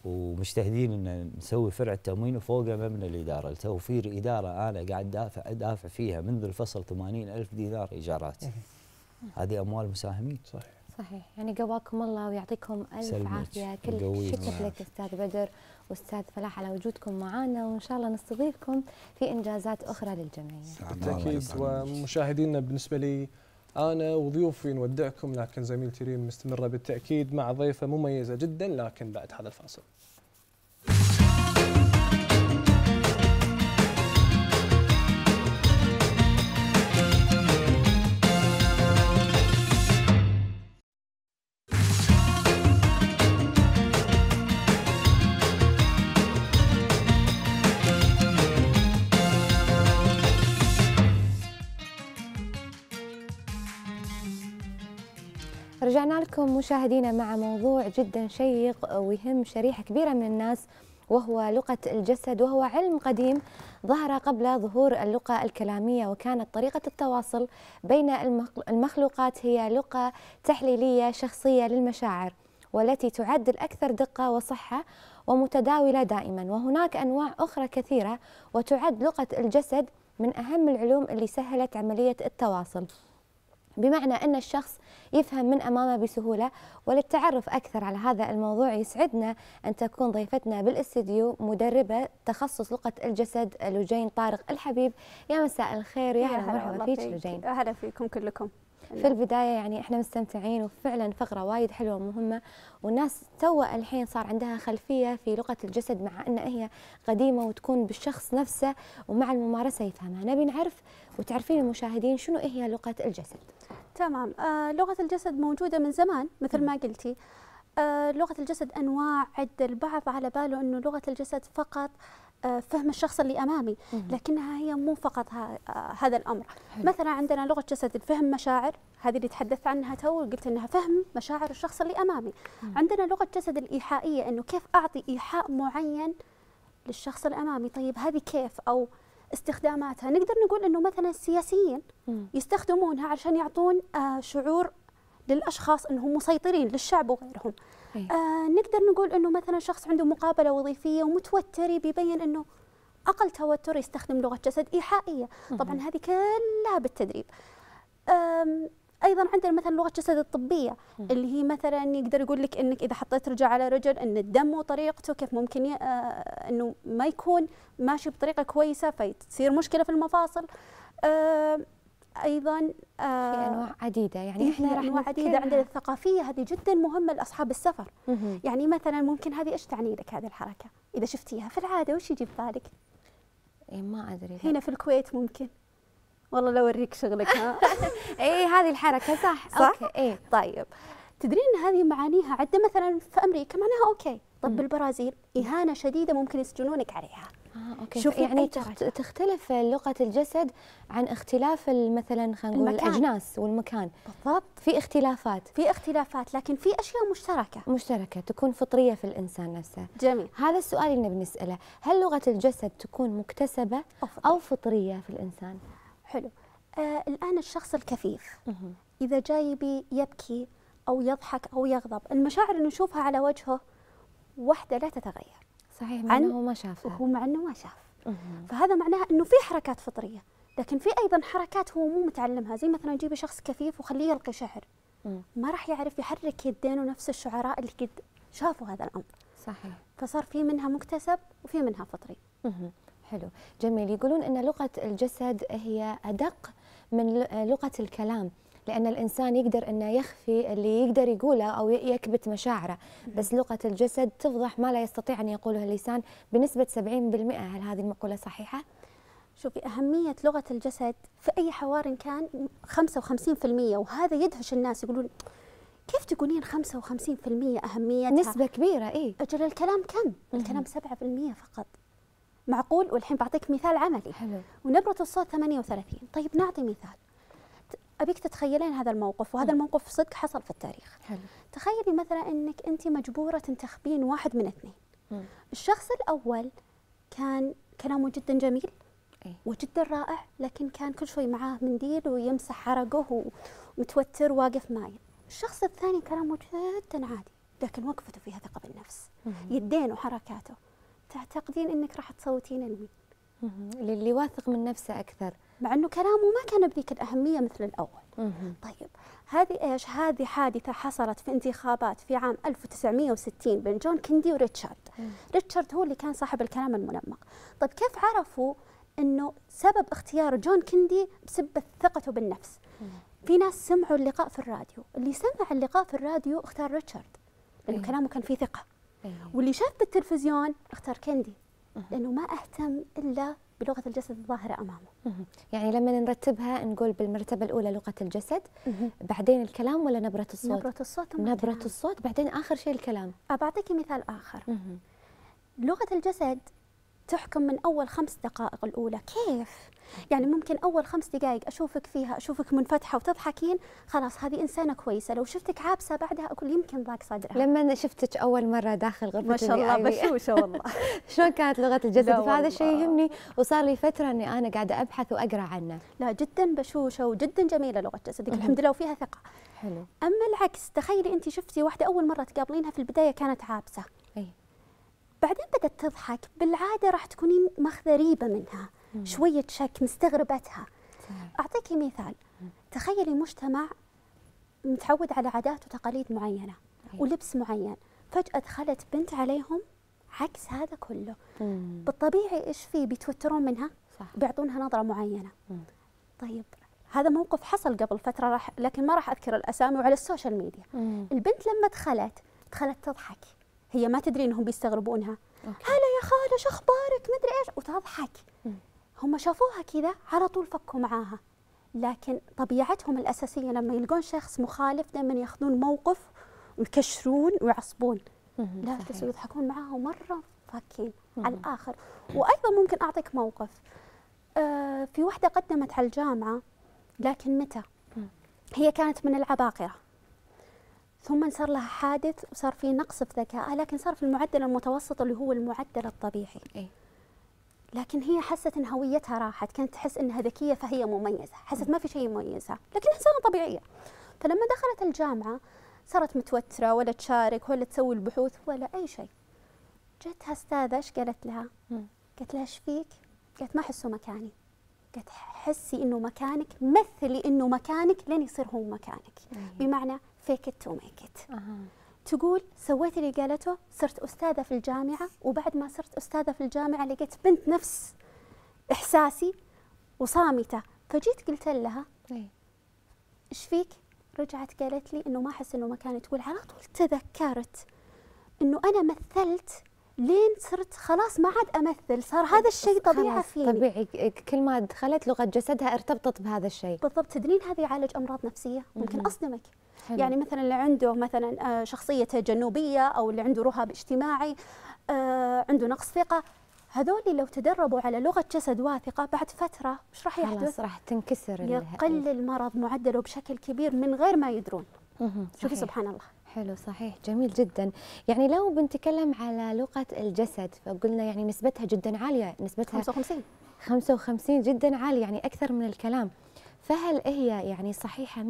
Speaker 6: ومجتهدين ان نسوي فرع التموين وفوقه مبنى الاداره لتوفير اداره انا قاعد دافع دافع فيها منذ الفصل 80 الف دينار ايجارات. هذه اموال المساهمين
Speaker 2: صحيح
Speaker 1: صحيح يعني قواكم الله ويعطيكم الف عافيه كل شكر لك استاذ بدر واستاذ فلاح على وجودكم معنا وان شاء الله نستضيفكم في انجازات اخرى للجمعيه
Speaker 7: بالتاكيد
Speaker 2: ومشاهدينا بالنسبه لي انا وضيوفي نودعكم لكن زميلتي ريم مستمره بالتاكيد مع ضيفه مميزه جدا لكن بعد هذا الفاصل
Speaker 1: رجعنا لكم مشاهدينا مع موضوع جدا شيق ويهم شريحة كبيرة من الناس وهو لغة الجسد وهو علم قديم ظهر قبل ظهور اللغة الكلامية وكانت طريقة التواصل بين المخلوقات هي لغة تحليلية شخصية للمشاعر والتي تعد الأكثر دقة وصحة ومتداولة دائما وهناك أنواع أخرى كثيرة وتعد لغة الجسد من أهم العلوم اللي سهلت عملية التواصل بمعنى أن الشخص يفهم من أمامه بسهولة وللتعرف أكثر على هذا الموضوع يسعدنا أن تكون ضيفتنا بالاستديو مدربة تخصص لغة الجسد لجين طارق الحبيب يا مساء الخير يا هلا مرحبا فيك لجين أهلا فيكم كلكم في البدايه يعني احنا مستمتعين وفعلا فقره وايد حلوه ومهمه والناس تو الحين صار عندها خلفيه في لغه الجسد مع ان هي قديمه وتكون بالشخص نفسه ومع الممارسه يفهمها نبي نعرف وتعرفين المشاهدين شنو هي لغه الجسد تمام آه لغه الجسد
Speaker 8: موجوده من زمان مثل ما قلتي آه لغه الجسد انواع عد البعض على باله انه لغه الجسد فقط آه، فهم الشخص اللي امامي لكنها هي مو فقط آه، هذا الامر حلو. مثلا عندنا لغه جسد الفهم مشاعر هذه اللي تحدثت عنها تو قلت انها فهم مشاعر الشخص اللي امامي مم. عندنا لغه جسد الايحائيه انه كيف اعطي ايحاء معين للشخص الامامي طيب هذه كيف او استخداماتها نقدر نقول انه مثلا السياسيين مم. يستخدمونها عشان يعطون آه، شعور للاشخاص انهم مسيطرين للشعب وغيرهم آه نقدر نقول انه مثلا شخص عنده مقابله وظيفيه ومتوتر بيبين انه اقل توتر يستخدم لغه جسد ايحائيه طبعا هذه كلها بالتدريب ايضا عندنا مثلا لغه جسد الطبيه اللي هي مثلا يقدر يقول لك انك اذا حطيت رجل على رجل ان الدم وطريقته كيف ممكن آه، انه ما يكون ماشي بطريقه كويسه فتصير مشكله في المفاصل ايضا آه في انواع عديده يعني إيه، احنا راح انواع عديده عندنا الثقافيه هذه جدا مهمه لاصحاب السفر يعني مثلا ممكن هذه ايش تعني لك هذه الحركه اذا شفتيها في العاده وش يجي ببالك اي ما ادري هنا في الكويت ممكن والله لو اوريك شغلك ها <laughs> اي هذه الحركه صح صح اوكي اي طيب تدرين ان هذه معانيها عده مثلا في امريكا معناها اوكي طب بالبرازيل
Speaker 1: اهانه شديده ممكن يسجنونك عليها آه، أوكي. شوفي يعني تختلف لغه الجسد عن اختلاف مثلا خلينا نقول الاجناس والمكان بالضبط في اختلافات في اختلافات لكن في اشياء مشتركه مشتركه تكون فطريه في الانسان نفسه جميل هذا السؤال اللي بنساله هل لغه الجسد تكون مكتسبه أفضل. او فطريه في الانسان حلو آه الان الشخص الكفيف مه. اذا جايبي يبكي
Speaker 8: او يضحك او يغضب المشاعر اللي نشوفها على وجهه واحده لا تتغير صحيح مع انه ما شاف وهو مع انه ما شاف فهذا معناها انه في حركات فطريه لكن في ايضا حركات هو مو متعلمها زي مثلا جيبي شخص كفيف وخليه يلقي شعر ما راح يعرف يحرك يدينه نفس الشعراء اللي قد شافوا هذا الامر صحيح فصار
Speaker 1: في منها مكتسب وفي منها فطري حلو جميل يقولون ان لغه الجسد هي ادق من لغه الكلام لأن الإنسان يقدر أنه يخفي اللي يقدر يقوله أو يكبت مشاعره بس لغة الجسد تفضح ما لا يستطيع أن يقوله اللسان بنسبة 70% هل هذه المقولة صحيحة؟ شوفي أهمية
Speaker 8: لغة الجسد في أي حوار كان 55% وهذا يدهش الناس يقولون كيف تقولين 55% أهميتها؟ نسبة كبيرة إي أجل الكلام كم؟ الكلام 7% فقط معقول والحين بعطيك مثال عملي حلو ونبرة الصوت 38 طيب نعطي مثال ابيك تتخيلين هذا الموقف وهذا نعم. الموقف صدق حصل في التاريخ حلو. تخيلي مثلا انك انت مجبوره تنتخبين واحد من اثنين مم. الشخص الاول كان كلامه جدا جميل إيه. وجدا رائع لكن كان كل شوي معاه منديل ويمسح عرقه ومتوتر واقف مايل الشخص الثاني كلامه جدا عادي لكن وقفته فيها ثقه بالنفس يدين وحركاته تعتقدين انك راح تصوتين لمين للي واثق من نفسه اكثر مع انه كلامه ما كان بذيك الاهميه مثل الاول مم. طيب هذه ايش هذه حادثه حصلت في انتخابات في عام 1960 بين جون كيندي وريتشارد مم. ريتشارد هو اللي كان صاحب الكلام المنمق طيب كيف عرفوا انه سبب اختيار جون كيندي بسبب ثقته بالنفس مم. في ناس سمعوا اللقاء في الراديو اللي سمع اللقاء في الراديو اختار ريتشارد لانه إيه. كلامه كان فيه ثقه إيه. واللي شاف بالتلفزيون اختار كيندي لانه ما اهتم الا بلغه الجسد الظاهره امامه.
Speaker 1: يعني لما نرتبها نقول بالمرتبه الاولى لغه الجسد، بعدين الكلام ولا نبره الصوت؟ نبره
Speaker 8: الصوت نبره الكلام.
Speaker 1: الصوت بعدين اخر شيء الكلام. أعطيك مثال اخر.
Speaker 8: لغه الجسد تحكم من اول خمس دقائق الاولى، كيف؟ يعني ممكن اول خمس دقائق اشوفك فيها اشوفك منفتحه وتضحكين خلاص هذه انسانه كويسه لو
Speaker 1: شفتك عابسه بعدها اقول يمكن ضاق صدرها لما انا شفتك اول مره داخل غرفه ما شاء الله بشوشه والله <laughs> شلون كانت لغه الجسد فهذا الشيء يهمني وصار لي فتره اني انا قاعده ابحث واقرا عنه لا جدا بشوشه وجدا جميله لغه جسدك الحمد لله وفيها ثقه حلو اما
Speaker 8: العكس تخيلي انت شفتي واحده اول مره تقابلينها في البدايه كانت عابسه اي بعدين بدأت تضحك بالعادة راح تكونين ماخذة ريبة منها شويه شك مستغربتها اعطيكي مثال تخيلي مجتمع متعود على عادات وتقاليد معينه أيوة. ولبس معين فجاه دخلت بنت عليهم عكس هذا كله مم. بالطبيعي ايش فيه بيتوترون منها صح. بيعطونها نظره معينه مم. طيب هذا موقف حصل قبل فتره راح لكن ما راح اذكر الاسامي وعلى السوشيال ميديا مم. البنت لما دخلت دخلت تضحك هي ما تدري انهم بيستغربونها هلا يا خاله شو اخبارك مدري ايش وتضحك مم. هم شافوها كذا على طول فكوا معاها لكن طبيعتهم الأساسية لما يلقون شخص مخالف دائما ياخذون موقف ويكشرون ويعصبون لا يضحكون معاها ومرة فاكين على الآخر وأيضا ممكن أعطيك موقف آه في وحدة قدمت على الجامعة لكن متى هي كانت من العباقرة ثم صار لها حادث وصار في نقص في ذكائها لكن صار في المعدل المتوسط اللي هو المعدل الطبيعي إيه؟ لكن هي حست ان هويتها راحت كانت تحس انها ذكيه فهي مميزه حست ما في شيء يميزها لكن انسانه طبيعيه فلما دخلت الجامعه صارت متوتره ولا تشارك ولا تسوي البحوث ولا اي شيء جتها استاذه ايش قالت لها قالت لها ايش فيك قالت ما احسه مكاني قالت حسي انه مكانك مثلي انه مكانك لين يصير هو مكانك بمعنى فيك ات تو ميك ات تقول سويت اللي قالته صرت أستاذة في الجامعة وبعد ما صرت أستاذة في الجامعة لقيت بنت نفس إحساسي وصامتة فجيت قلت لها إيه. إيش فيك؟ رجعت قالت لي إنه ما أحس إنه مكاني تقول على طول تذكرت إنه أنا مثلت لين صرت خلاص ما عاد امثل صار هذا الشيء طبيعي فيني
Speaker 1: طبيعي كل ما دخلت لغه
Speaker 8: جسدها ارتبطت بهذا الشيء بالضبط تدرين هذا يعالج امراض نفسيه ممكن اصدمك حلو. يعني مثلا اللي عنده مثلا آه، شخصيه جنوبيه او اللي عنده رهاب اجتماعي آه، عنده نقص ثقه هذول لو تدربوا على لغه جسد واثقه بعد فتره مش راح يحدث راح
Speaker 1: تنكسر يقل
Speaker 8: المرض معدله بشكل كبير من غير ما يدرون شوفي سبحان الله
Speaker 1: حلو صحيح جميل جدا يعني لو بنتكلم على لغه الجسد فقلنا يعني نسبتها جدا عاليه نسبتها 55 55 جدا عاليه يعني اكثر من الكلام فهل هي يعني صحيحة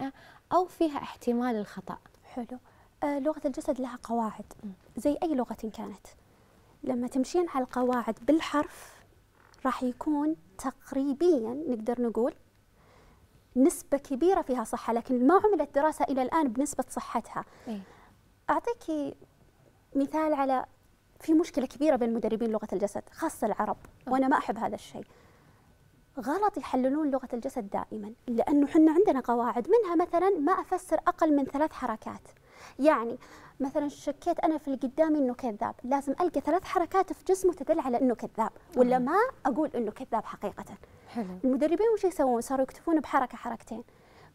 Speaker 1: 100% أو فيها احتمال الخطأ؟ حلو آه لغة الجسد لها قواعد زي أي لغة كانت
Speaker 8: لما تمشين على القواعد بالحرف راح يكون تقريبيا نقدر نقول نسبة كبيرة فيها صحة لكن ما عملت دراسة إلى الآن بنسبة صحتها إيه؟ أعطيك مثال على في مشكلة كبيرة بين مدربين لغة الجسد خاصة العرب أوه. وأنا ما أحب هذا الشيء غلط يحللون لغة الجسد دائما لأنه حنا عندنا قواعد منها مثلا ما أفسر أقل من ثلاث حركات يعني مثلا شكيت انا في اللي قدامي انه كذاب لازم القى ثلاث حركات في جسمه تدل على انه كذاب ولا آه. ما اقول انه كذاب حقيقه حلو. المدربين وش يسوون صاروا يكتفون بحركه حركتين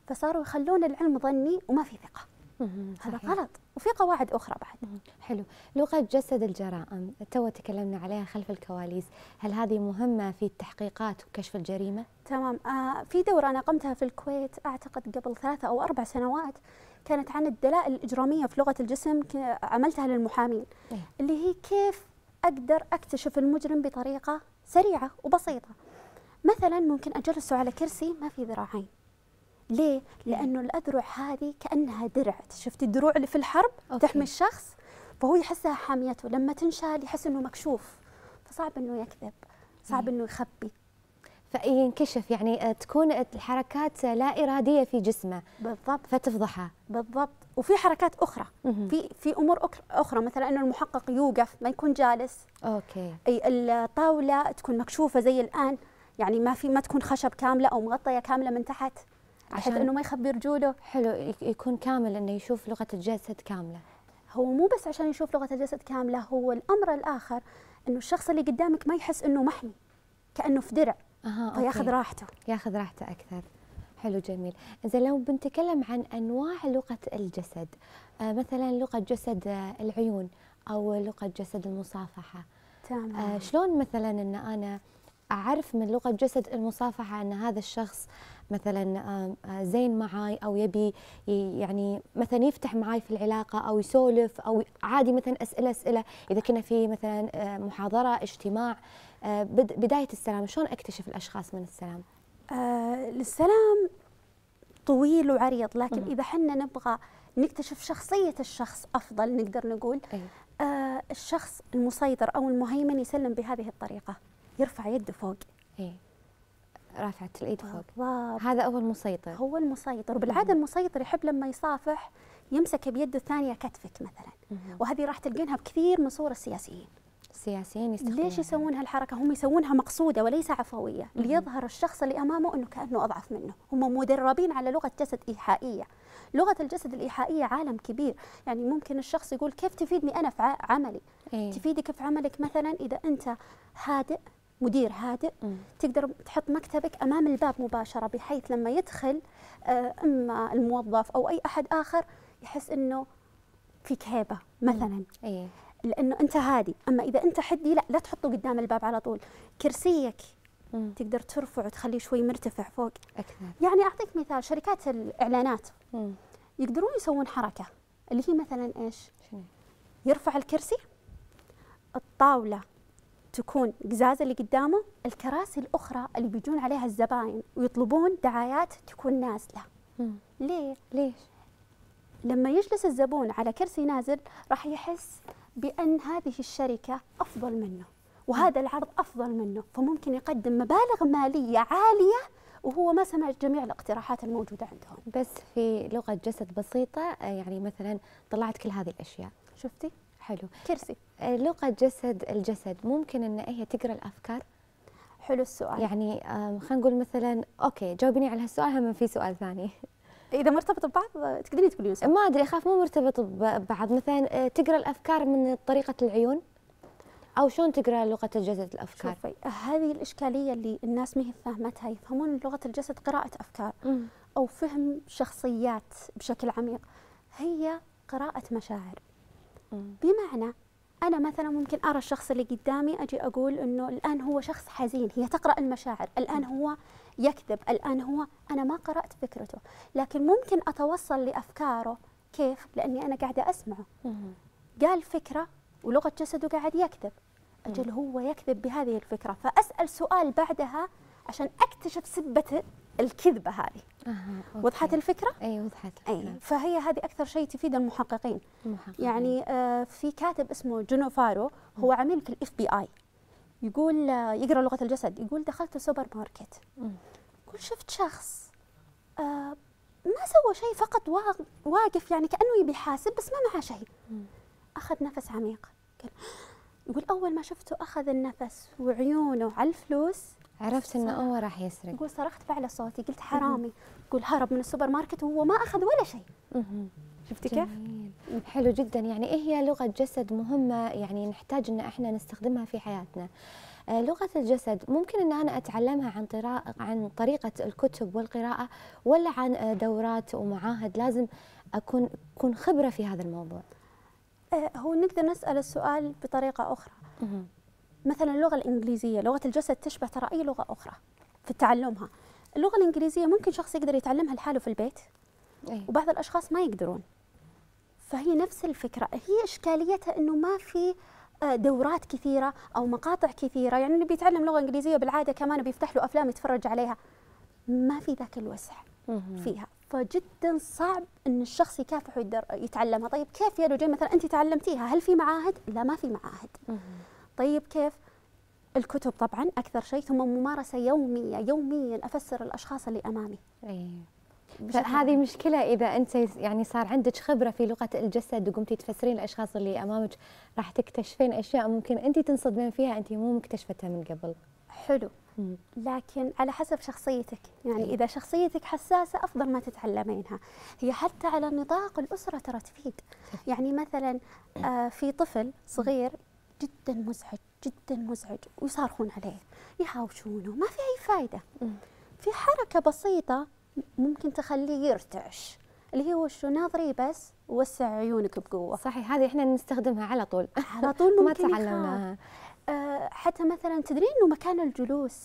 Speaker 8: فصاروا يخلون العلم ظني وما في ثقه
Speaker 1: هذا غلط وفي قواعد اخرى بعد حلو لغه جسد الجرائم تو تكلمنا عليها خلف الكواليس هل هذه مهمه في التحقيقات وكشف الجريمه تمام آه في دوره انا قمتها في الكويت اعتقد قبل ثلاثة او اربع سنوات
Speaker 8: كانت عن الدلائل الاجراميه في لغه الجسم عملتها للمحامين إيه؟ اللي هي كيف اقدر اكتشف المجرم بطريقه سريعه وبسيطه مثلا ممكن اجلسه على كرسي ما في ذراعين ليه؟ لانه الاذرع هذه كانها درع، شفتي الدروع اللي في الحرب أوكي. تحمي الشخص فهو يحسها حاميته، لما تنشال
Speaker 1: يحس انه مكشوف فصعب انه يكذب، صعب انه يخبي. فينكشف يعني آه، تكون الحركات آه، لا اراديه في جسمه بالضبط فتفضحه
Speaker 8: بالضبط وفي حركات اخرى في في امور اخرى مثلا انه المحقق يوقف ما يكون جالس اوكي اي الطاوله تكون مكشوفه زي الان يعني ما في ما تكون خشب كامله او مغطيه كامله من تحت عشان انه ما يخبي رجوله حلو يكون كامل
Speaker 1: انه يشوف لغه الجسد كامله
Speaker 8: هو مو بس عشان يشوف لغه الجسد كامله هو الامر الاخر انه الشخص اللي قدامك ما يحس انه محمي كانه في درع أه فياخذ راحته
Speaker 1: ياخذ راحته اكثر حلو جميل زين لو بنتكلم عن انواع لغه الجسد آه مثلا لغه جسد آه، العيون او لغه جسد المصافحه تمام آه شلون مثلا ان انا اعرف من لغه جسد المصافحه ان هذا الشخص مثلا آه، زين معاي او يبي يعني مثلا يفتح معاي في العلاقه او يسولف او عادي مثلا اسئله اسئله اذا كنا في مثلا آه، محاضره اجتماع آه، بدايه السلام شلون اكتشف الاشخاص من السلام؟
Speaker 8: آه السلام طويل وعريض لكن اذا حنا نبغى نكتشف شخصيه الشخص افضل نقدر نقول إيه. آه الشخص المسيطر او المهيمن يسلم بهذه الطريقه يرفع يده فوق
Speaker 1: إيه؟ رافعة الإيد فوق
Speaker 8: بالضبط. هذا هو المسيطر هو المسيطر وبالعادة المسيطر يحب لما يصافح يمسك بيده الثانية كتفك مثلا وهذه راح تلقينها بكثير من صور السياسيين السياسيين ليش يسوون هالحركة؟ هم يسوونها مقصودة وليس عفوية ليظهر الشخص اللي أمامه أنه كأنه أضعف منه هم مدربين على لغة جسد إيحائية لغة الجسد الإيحائية عالم كبير يعني ممكن الشخص يقول كيف تفيدني أنا في عملي إيه؟ تفيدك في عملك مثلا إذا أنت هادئ مدير هادئ تقدر تحط مكتبك امام الباب مباشره بحيث لما يدخل آه، اما الموظف او اي احد اخر يحس انه فيك هيبه مثلا إيه. لانه انت هادي اما اذا انت حدي لا لا تحطه قدام الباب على طول كرسيك مم. تقدر ترفع وتخليه شوي مرتفع فوق أكثر. يعني اعطيك مثال شركات الاعلانات مم. يقدرون يسوون حركه اللي هي مثلا ايش يرفع الكرسي الطاوله تكون قزازه اللي قدامه الكراسي الأخرى اللي بيجون عليها الزباين ويطلبون دعايات تكون نازلة ليه؟ ليش؟ لما يجلس الزبون على كرسي نازل راح يحس بأن هذه الشركة أفضل منه وهذا العرض أفضل منه فممكن يقدم مبالغ مالية عالية وهو ما سمع جميع الاقتراحات الموجودة عندهم بس في لغة جسد بسيطة
Speaker 1: آه، يعني مثلا طلعت كل هذه الأشياء شفتي؟ حلو كرسي آه، لغه جسد الجسد ممكن ان هي تقرا الافكار حلو السؤال يعني خلينا نقول مثلا اوكي جاوبيني على هالسؤال هم في سؤال ثاني اذا مرتبط ببعض تقدرين تقولين ما ادري اخاف مو مرتبط ببعض مثلا آه، تقرا الافكار من طريقه العيون او شلون تقرا لغه الجسد الافكار شوفي
Speaker 8: هذه الاشكاليه اللي الناس ما هي فاهمتها يفهمون لغه الجسد قراءه افكار م. او فهم شخصيات بشكل عميق هي قراءه مشاعر بمعنى أنا مثلا ممكن أرى الشخص اللي قدامي أجي أقول إنه الآن هو شخص حزين هي تقرأ المشاعر الآن هو يكذب الآن هو أنا ما قرأت فكرته لكن ممكن أتوصل لأفكاره كيف لأني أنا قاعدة أسمعه قال فكرة ولغة جسده قاعد يكذب أجل هو يكذب بهذه الفكرة فأسأل سؤال بعدها عشان اكتشف سبه الكذبه هذه أه. وضحت الفكره اي وضحت الفكره أي. فهي هذه اكثر شيء تفيد المحققين
Speaker 7: المحققين يعني
Speaker 8: آه في كاتب اسمه جونو فارو هو عميل في الاف بي اي يقول آه يقرا لغه الجسد يقول دخلت السوبر ماركت يقول شفت شخص آه ما سوى شيء فقط واقف يعني كانه يبي يحاسب بس ما معه شيء اخذ نفس عميق قال يقول اول ما شفته اخذ النفس وعيونه على الفلوس عرفت انه هو راح يسرق يقول صرخت فعلى صوتي قلت حرامي يقول هرب من السوبر ماركت وهو ما اخذ ولا شيء
Speaker 1: شفتي كيف؟ حلو جدا يعني ايه هي لغه جسد مهمه يعني نحتاج ان احنا نستخدمها في حياتنا آه، لغة الجسد ممكن أن أنا أتعلمها عن طراء عن طريقة الكتب والقراءة ولا عن آه، دورات ومعاهد لازم أكون أكون خبرة في هذا الموضوع
Speaker 8: آه، هو نقدر نسال السؤال بطريقه اخرى مثلا اللغه الانجليزيه لغه الجسد تشبه ترى اي لغه اخرى في تعلمها اللغه الانجليزيه ممكن شخص يقدر يتعلمها لحاله في البيت إيه. وبعض الاشخاص ما يقدرون فهي نفس الفكره هي اشكاليتها انه ما في آه، دورات كثيره او مقاطع كثيره يعني اللي بيتعلم لغه انجليزيه بالعاده كمان بيفتح له افلام يتفرج عليها ما في ذاك الوسع فيها فجدا صعب ان الشخص يكافح يتعلمها طيب كيف يا لوجين مثلا انت تعلمتيها هل في معاهد لا ما في معاهد طيب كيف الكتب طبعا اكثر شيء ثم ممارسه يوميه يوميا افسر الاشخاص اللي امامي إيه. هذه
Speaker 1: مشكلة إذا أنت يعني صار عندك خبرة في لغة الجسد وقمتي تفسرين الأشخاص اللي أمامك راح تكتشفين أشياء ممكن أنت تنصدمين فيها أنت مو مكتشفتها من قبل. حلو، لكن على حسب
Speaker 8: شخصيتك يعني إيه. إذا شخصيتك حساسة أفضل ما تتعلمينها هي حتى على نطاق الأسرة ترى تفيد يعني مثلا آه، في طفل صغير جدا مزعج جدا مزعج ويصارخون عليه يهاوشونه ما في أي فايدة إيه. في حركة بسيطة ممكن تخليه يرتعش اللي هي وشو ناظري بس وسع عيونك بقوه صحيح هذه احنا نستخدمها على طول على طول <laughs> ممكن ما تعلمناها آه، حتى مثلا تدرين انه مكان الجلوس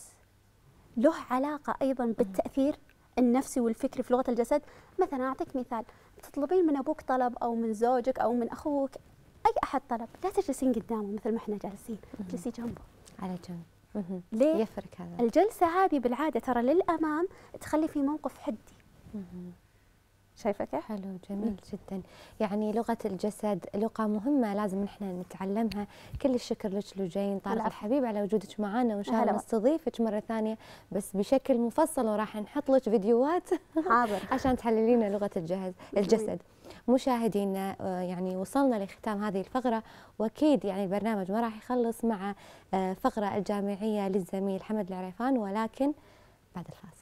Speaker 8: له علاقه ايضا بالتاثير النفسي والفكري في لغه الجسد مثلا اعطيك مثال تطلبين من ابوك طلب او من زوجك او من اخوك اي احد طلب لا تجلسين قدامه مثل ما احنا جالسين اجلسي جنبه
Speaker 1: على جنب
Speaker 8: ليه؟ يفرق هذا الجلسه هذه بالعاده ترى
Speaker 1: للامام تخلي في موقف حدي شايفه كيف؟ حلو جميل جدا يعني لغه الجسد لغه مهمه لازم نحن نتعلمها كل الشكر لك لجين طارق الحبيب على وجودك معنا وان شاء الله نستضيفك مره ثانيه بس بشكل مفصل وراح نحط لك فيديوهات حاضر <laughs> عشان تحللينا لغه الجهز الجسد مشاهدينا آه، يعني وصلنا لختام هذه الفقره واكيد يعني البرنامج ما راح يخلص مع آه، فقره الجامعيه للزميل حمد العريفان ولكن بعد الفاصل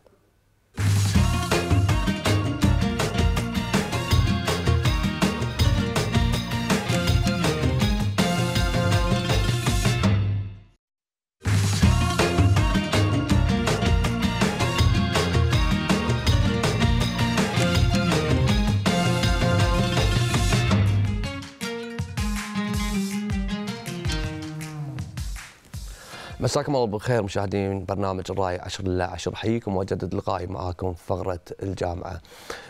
Speaker 9: مساكم الله بالخير مشاهدين برنامج الراي 10 لله 10 حيكم واجدد لقائي معاكم في فقره الجامعه.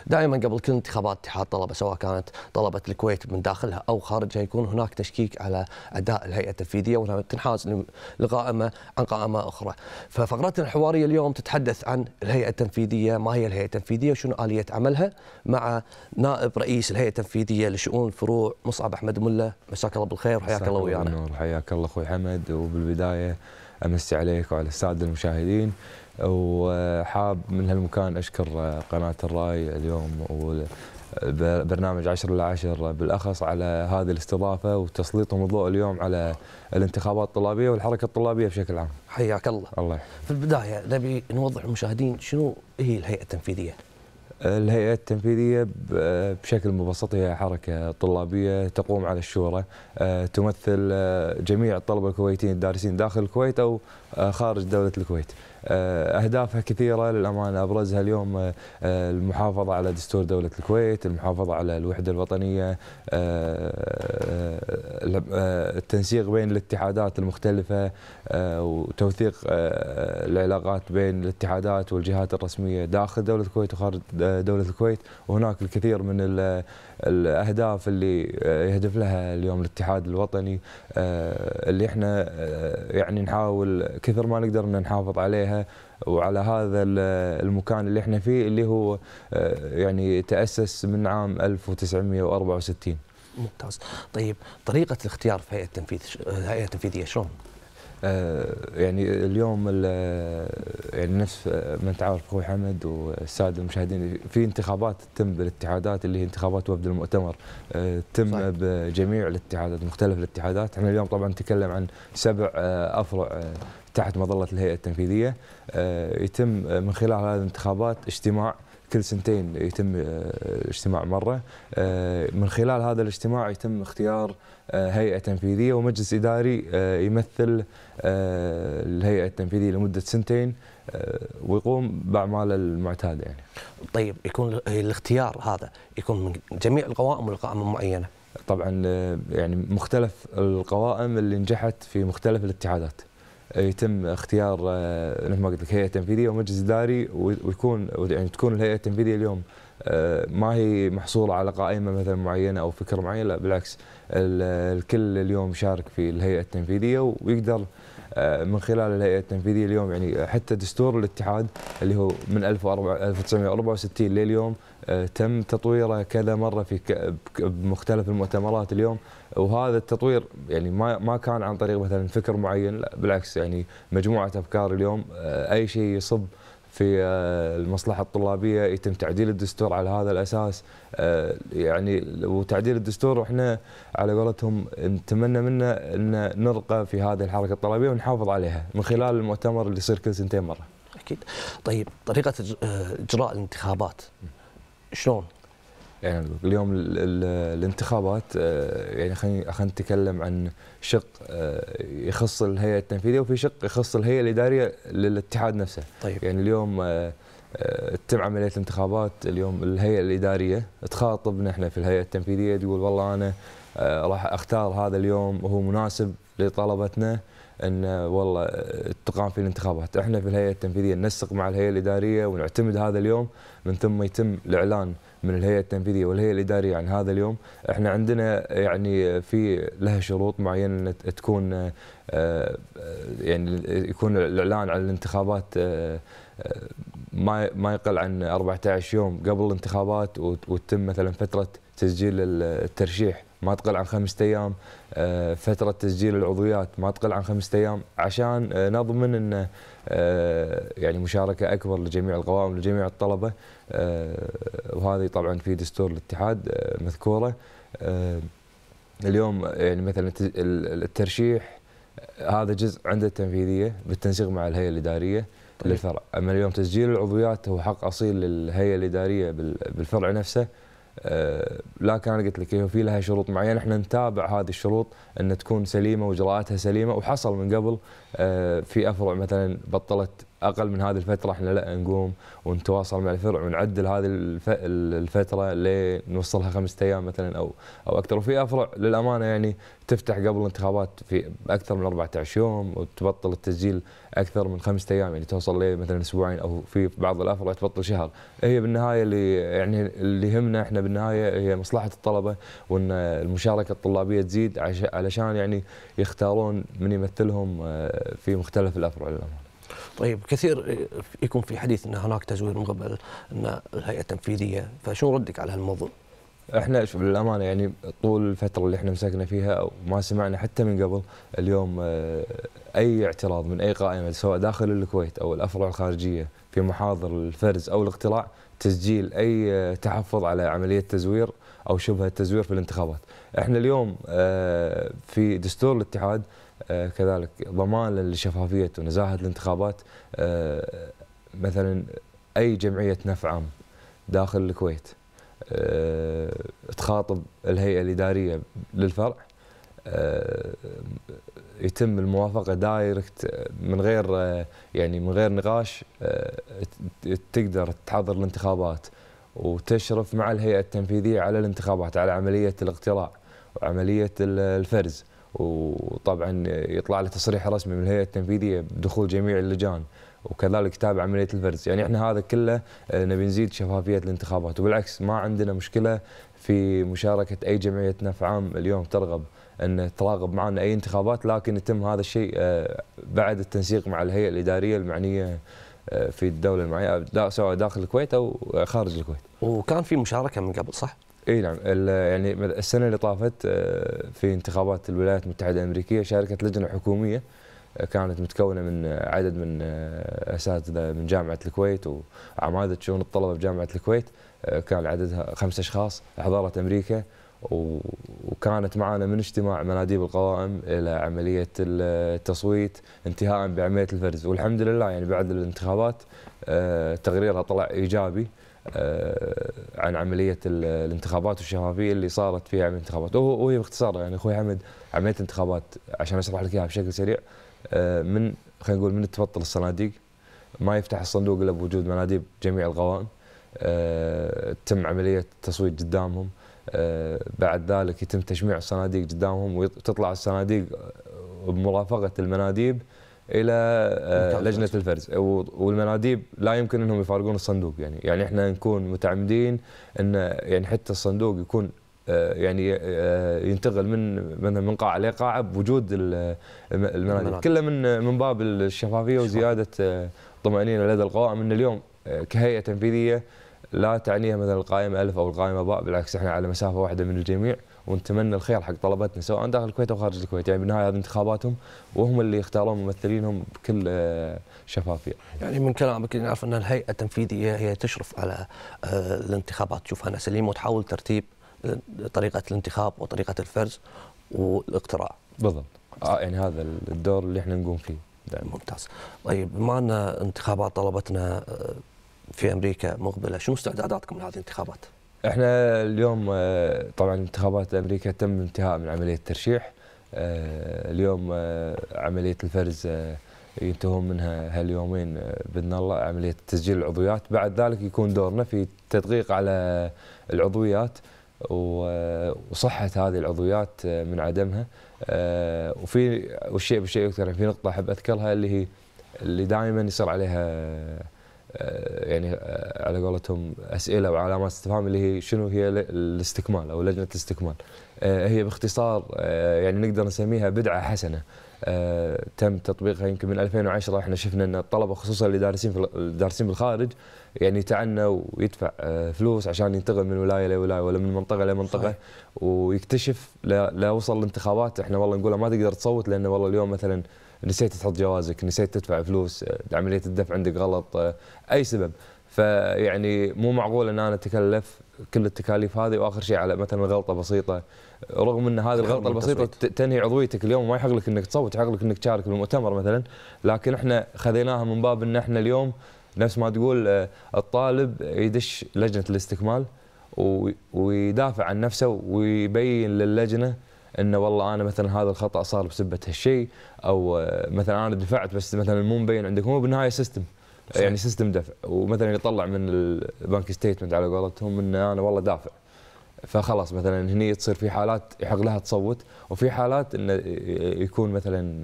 Speaker 9: دائما قبل كل انتخابات اتحاد طلبه سواء كانت طلبه الكويت من داخلها او خارجها يكون هناك تشكيك على اداء الهيئه التنفيذيه وتنحاز تنحاز لقائمه عن قائمه اخرى. ففقرتنا الحواريه اليوم تتحدث عن الهيئه التنفيذيه، ما هي الهيئه التنفيذيه وشنو اليه عملها مع نائب رئيس الهيئه التنفيذيه لشؤون الفروع مصعب احمد مله، مساك الله بالخير وحياك الله ويانا.
Speaker 3: حياك الله اخوي حمد وبالبدايه امسي عليك وعلى الساده المشاهدين وحاب من هالمكان اشكر آه، قناه الراي اليوم وبرنامج 10 ل 10 بالاخص على هذه الاستضافه وتسليطهم الضوء اليوم على الانتخابات الطلابيه والحركه الطلابيه بشكل عام. حياك الله. الله في البدايه نبي نوضح للمشاهدين شنو هي الهيئه التنفيذيه. الهيئة التنفيذية بشكل مبسط هي حركة طلابية تقوم على الشورى آه، تمثل آه، جميع الطلبة الكويتيين الدارسين داخل الكويت أو آه، خارج دولة الكويت آه، اهدافها كثيره للامانه ابرزها اليوم آه، آه، المحافظه على دستور دوله الكويت، المحافظه على الوحده الوطنيه، التنسيق بين الاتحادات المختلفه وتوثيق العلاقات بين الاتحادات والجهات الرسميه داخل دوله الكويت وخارج دوله الكويت، وهناك الكثير من الاهداف اللي آه، يهدف لها اليوم الاتحاد الوطني آه، اللي احنا آه، يعني نحاول كثر ما نقدر ان نحافظ عليها وعلى هذا المكان اللي احنا فيه اللي هو يعني تاسس من عام 1964 ممتاز طيب طريقه الاختيار في هيئه التنفيذ هيئه التنفيذيه شلون آه، يعني اليوم آه، يعني نفس آه، ما تعرف اخوي حمد والساده المشاهدين في انتخابات تتم بالاتحادات اللي هي انتخابات وفد المؤتمر تتم بجميع الاتحادات مختلف الاتحادات احنا اليوم طبعا نتكلم عن سبع افرع تحت مظله الهيئه التنفيذيه يتم من خلال هذه الانتخابات اجتماع كل سنتين يتم آه، اجتماع مره آه، من خلال هذا الاجتماع يتم اختيار آه، هيئه تنفيذيه ومجلس اداري يمثل الهيئه التنفيذيه لمده سنتين ويقوم باعماله المعتاده يعني. طيب يكون الاختيار هذا يكون من جميع القوائم ولا قائمه معينه؟ طبعا يعني مختلف القوائم اللي نجحت في مختلف الاتحادات. آه، يتم اختيار آه، مثل ما قلت لك هيئه تنفيذيه ومجلس اداري ويكون يعني تكون الهيئه التنفيذيه اليوم آه، ما هي محصوره على قائمه مثلا معينه او فكره معينه لا بالعكس الكل اليوم يشارك في الهيئه التنفيذيه ويقدر من خلال الهيئه التنفيذيه اليوم يعني حتى دستور الاتحاد اللي هو من 1964 لليوم تم تطويره كذا مره في بمختلف المؤتمرات اليوم وهذا التطوير يعني ما ما كان عن طريق مثلا فكر معين لا بالعكس يعني مجموعه افكار اليوم آه، اي شيء يصب في آه، المصلحه الطلابيه يتم تعديل الدستور على هذا الاساس آه، يعني وتعديل الدستور واحنا على قولتهم نتمنى منه ان نرقى في هذه الحركه الطلابيه ونحافظ عليها من خلال المؤتمر اللي يصير كل سنتين مره. اكيد. طيب طريقه اجراء الانتخابات شلون؟ يعني اليوم الانتخابات آه، يعني خلينا خلينا نتكلم عن شق آه، يخص الهيئه التنفيذيه وفي شق يخص الهيئه الاداريه للاتحاد نفسه. طيب. يعني اليوم تتم آه، عمليه الانتخابات اليوم الهيئه الاداريه تخاطبنا احنا في الهيئه التنفيذيه تقول والله انا راح اختار هذا اليوم وهو مناسب لطلبتنا ان والله تقام في الانتخابات، احنا في الهيئه التنفيذيه ننسق مع الهيئه الاداريه ونعتمد هذا اليوم من ثم يتم الاعلان من الهيئه التنفيذيه والهيئه الاداريه عن هذا اليوم احنا عندنا يعني في لها شروط معينه تكون آه، آه، يعني يكون الاعلان عن الانتخابات آه، ما ما يقل عن 14 يوم قبل الانتخابات وتتم مثلا فتره تسجيل الترشيح ما تقل عن خمسة ايام فتره تسجيل العضويات ما تقل عن خمسة ايام عشان نضمن ان يعني مشاركه اكبر لجميع القوائم لجميع الطلبه آه، وهذه طبعا في دستور الاتحاد آه، مذكوره آه، اليوم يعني مثلا الترشيح هذا جزء عنده التنفيذيه بالتنسيق مع الهيئه الاداريه طيب. للفرع، اما اليوم تسجيل العضويات هو حق اصيل للهيئه الاداريه بالفرع نفسه لا كان قلت لك في لها شروط معينه احنا نتابع هذه الشروط أن تكون سليمة وإجراءاتها سليمة وحصل من قبل آه، في أفرع مثلا بطلت أقل من هذه الفترة احنا لا نقوم ونتواصل مع الفرع ونعدل هذه الفترة لنوصلها خمسة أيام مثلا أو أو أكثر وفي أفرع للأمانة يعني تفتح قبل الانتخابات في أكثر من 14 يوم وتبطل التسجيل أكثر من خمسة أيام يعني توصل لي مثلا أسبوعين أو في بعض الأفرع تبطل شهر هي بالنهاية اللي يعني اللي يهمنا احنا بالنهاية هي مصلحة الطلبة وأن المشاركة الطلابية تزيد عشان علشان يعني يختارون من يمثلهم آه، في مختلف الافرع للامانه. طيب كثير آه، يكون في حديث ان هناك تزوير من قبل ان الهيئه التنفيذيه فشو ردك على هالموضوع؟ احنا شوف للامانه يعني طول الفتره اللي احنا مسكنا فيها وما سمعنا حتى من قبل اليوم آه، اي اعتراض من اي قائمه سواء داخل الكويت او الافرع الخارجيه في محاضر الفرز او الاقتلاع تسجيل اي تحفظ على عمليه تزوير او شبه التزوير في الانتخابات. احنا اليوم آه، في دستور الاتحاد آه، كذلك ضمان لشفافيه ونزاهه الانتخابات آه، مثلا اي جمعيه نفع عام داخل الكويت تخاطب الهيئه الاداريه للفرع يتم الموافقه دايركت من غير يعني من غير نقاش تقدر تحضر الانتخابات وتشرف مع الهيئة التنفيذية على الانتخابات على عملية الاقتراع وعملية الفرز وطبعا يطلع له تصريح رسمي من الهيئه التنفيذيه بدخول جميع اللجان وكذلك تابع عمليه الفرز، يعني احنا هذا كله آه، نبي نزيد شفافيه الانتخابات وبالعكس ما عندنا مشكله في مشاركه اي جمعيه نفع عام اليوم ترغب ان تراغب معنا اي انتخابات لكن يتم هذا الشيء آه، بعد التنسيق مع الهيئه الاداريه المعنيه آه، في الدوله المعينه آه، سواء داخل الكويت او آه، خارج الكويت. وكان في مشاركه من قبل صح؟ اي نعم يعني السنه اللي طافت في انتخابات الولايات المتحده الامريكيه شاركت لجنه حكوميه كانت متكونه من عدد من اساتذه من جامعه الكويت وعماده شؤون الطلبه بجامعه الكويت كان عددها خمس اشخاص حضارة امريكا وكانت معنا من اجتماع مناديب القوائم الى عمليه التصويت انتهاء بعمليه الفرز والحمد لله يعني بعد الانتخابات آه، تقريرها طلع ايجابي آه، عن عمليه الانتخابات والشفافيه اللي صارت فيها عمليه الانتخابات وهي باختصار يعني اخوي حمد عمليه الانتخابات عشان اشرح لك اياها بشكل سريع آه، من خلينا نقول من تبطل الصناديق ما يفتح الصندوق الا بوجود مناديب جميع القوائم تم عمليه التصويت قدامهم آه، بعد ذلك يتم تجميع الصناديق قدامهم وتطلع الصناديق آه، بمرافقه المناديب الى آه، لجنه الفرز والمناديب لا يمكن انهم يفارقون الصندوق يعني يعني احنا نكون متعمدين ان يعني حتى الصندوق يكون يعني ينتقل من من من قاعه لقاعه بوجود المناديب كله من من باب الشفافيه وزياده طمأنينة لدى القوائم ان اليوم كهيئه تنفيذيه لا تعنيها مثلا القائمه الف او القائمه باء بالعكس احنا على مسافه واحده من الجميع ونتمنى الخير حق طلبتنا سواء داخل الكويت او خارج الكويت يعني بالنهايه هذه انتخاباتهم وهم اللي يختارون ممثلينهم بكل آه، شفافيه. يعني من كلامك نعرف ان الهيئه
Speaker 9: التنفيذيه هي تشرف على آه، الانتخابات تشوفها سليمه وتحاول ترتيب آه، طريقه الانتخاب وطريقه الفرز والاقتراع. بالضبط. آه يعني هذا الدور اللي احنا نقوم فيه. ممتاز. طيب بما ان انتخابات طلبتنا
Speaker 3: في امريكا مقبله شو
Speaker 9: استعداداتكم لهذه الانتخابات؟
Speaker 3: احنا اليوم آه، طبعا انتخابات امريكا تم انتهاء من عمليه الترشيح آه، اليوم آه، عمليه الفرز ينتهون منها هاليومين باذن الله عمليه تسجيل العضويات، بعد ذلك يكون دورنا في التدقيق على العضويات وصحه هذه العضويات من عدمها وفي والشيء بشيء اكثر يعني في نقطه احب اذكرها اللي هي اللي دائما يصير عليها آه، يعني آه، على قولتهم اسئله وعلامات استفهام اللي هي شنو هي الاستكمال او لجنه الاستكمال. آه، هي باختصار يعني نقدر نسميها بدعه حسنه تم تطبيقها يمكن من 2010 احنا شفنا ان الطلبه خصوصا اللي دارسين في دارسين بالخارج يعني يتعنى ويدفع فلوس عشان ينتقل من ولايه لولايه ولا من منطقه لمنطقه صحيح. ويكتشف لا, لا وصل الانتخابات احنا والله نقولها ما تقدر تصوت لانه والله اليوم مثلا نسيت تحط جوازك نسيت تدفع فلوس آه، عمليه الدفع عندك غلط آه، اي سبب فيعني مو معقول ان انا اتكلف كل التكاليف هذه واخر شيء على مثلا غلطه بسيطه رغم ان هذه الغلطه البسيطه تنهي عضويتك اليوم ما يحق لك انك تصوت يحق لك انك تشارك بالمؤتمر مثلا لكن احنا خذيناها من باب ان احنا اليوم نفس ما تقول آه، الطالب يدش لجنه الاستكمال ويدافع عن نفسه ويبين للجنه انه والله انا مثلا هذا الخطا صار بسبه هالشيء او مثلا انا دفعت بس مثلا مو مبين عندك هو بالنهايه سيستم يعني سيستم دفع ومثلا يطلع من البنك ستيتمنت على قولتهم ان انا والله دافع فخلاص مثلا هني تصير في حالات يحق لها تصوت وفي حالات انه يكون مثلا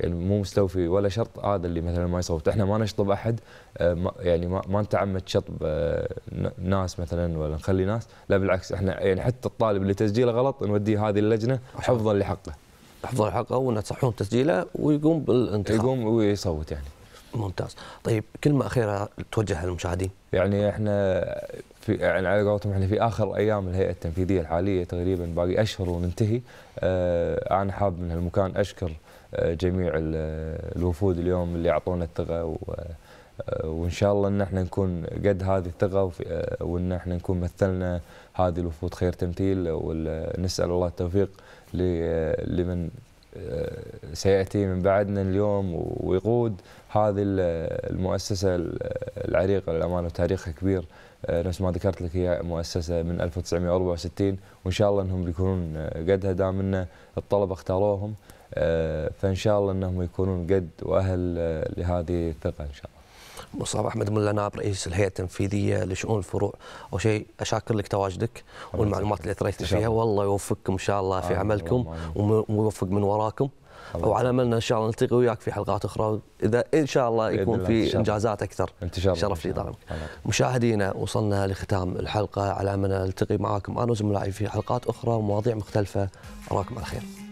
Speaker 3: يعني مو مستوفي ولا شرط هذا اللي مثلا ما يصوت احنا ما نشطب احد آه، يعني ما, ما نتعمد شطب آه، ناس مثلا ولا نخلي ناس لا بالعكس احنا يعني حتى الطالب اللي تسجيله غلط نوديه هذه اللجنه حفظا لحقه حفظا لحقه وانه تصحون تسجيله ويقوم بالانتخاب يقوم ويصوت يعني ممتاز طيب كلمه اخيره توجهها للمشاهدين يعني احنا في يعني على قولتهم احنا في اخر ايام الهيئه التنفيذيه الحاليه تقريبا باقي اشهر وننتهي اه انا حاب من هالمكان اشكر جميع الوفود اليوم اللي اعطونا الثقه آه، وان شاء الله ان احنا نكون قد هذه الثقه آه، وان احنا نكون مثلنا هذه الوفود خير تمثيل ونسال الله التوفيق آه، لمن سياتي من بعدنا اليوم ويقود هذه المؤسسه العريقه للامانه وتاريخها كبير نفس ما ذكرت لك هي مؤسسه من 1964 وان شاء الله انهم بيكونون قدها دام ان الطلبه اختاروهم آه، فان شاء الله انهم يكونون قد واهل آه، لهذه الثقه ان شاء الله. مصطفى احمد ملا نائب رئيس
Speaker 9: الهيئه التنفيذيه لشؤون الفروع اول شيء اشاكر لك تواجدك والمعلومات اللي اثريت فيها والله يوفقكم ان شاء الله في عملكم ويوفق من وراكم وعلى املنا ان شاء الله نلتقي وياك في حلقات اخرى اذا ان شاء الله يكون في انجازات اكثر شرف, شرف لي طبعا مشاهدينا وصلنا لختام الحلقه على امل نلتقي معاكم انا وزملائي في حلقات اخرى ومواضيع مختلفه اراكم على خير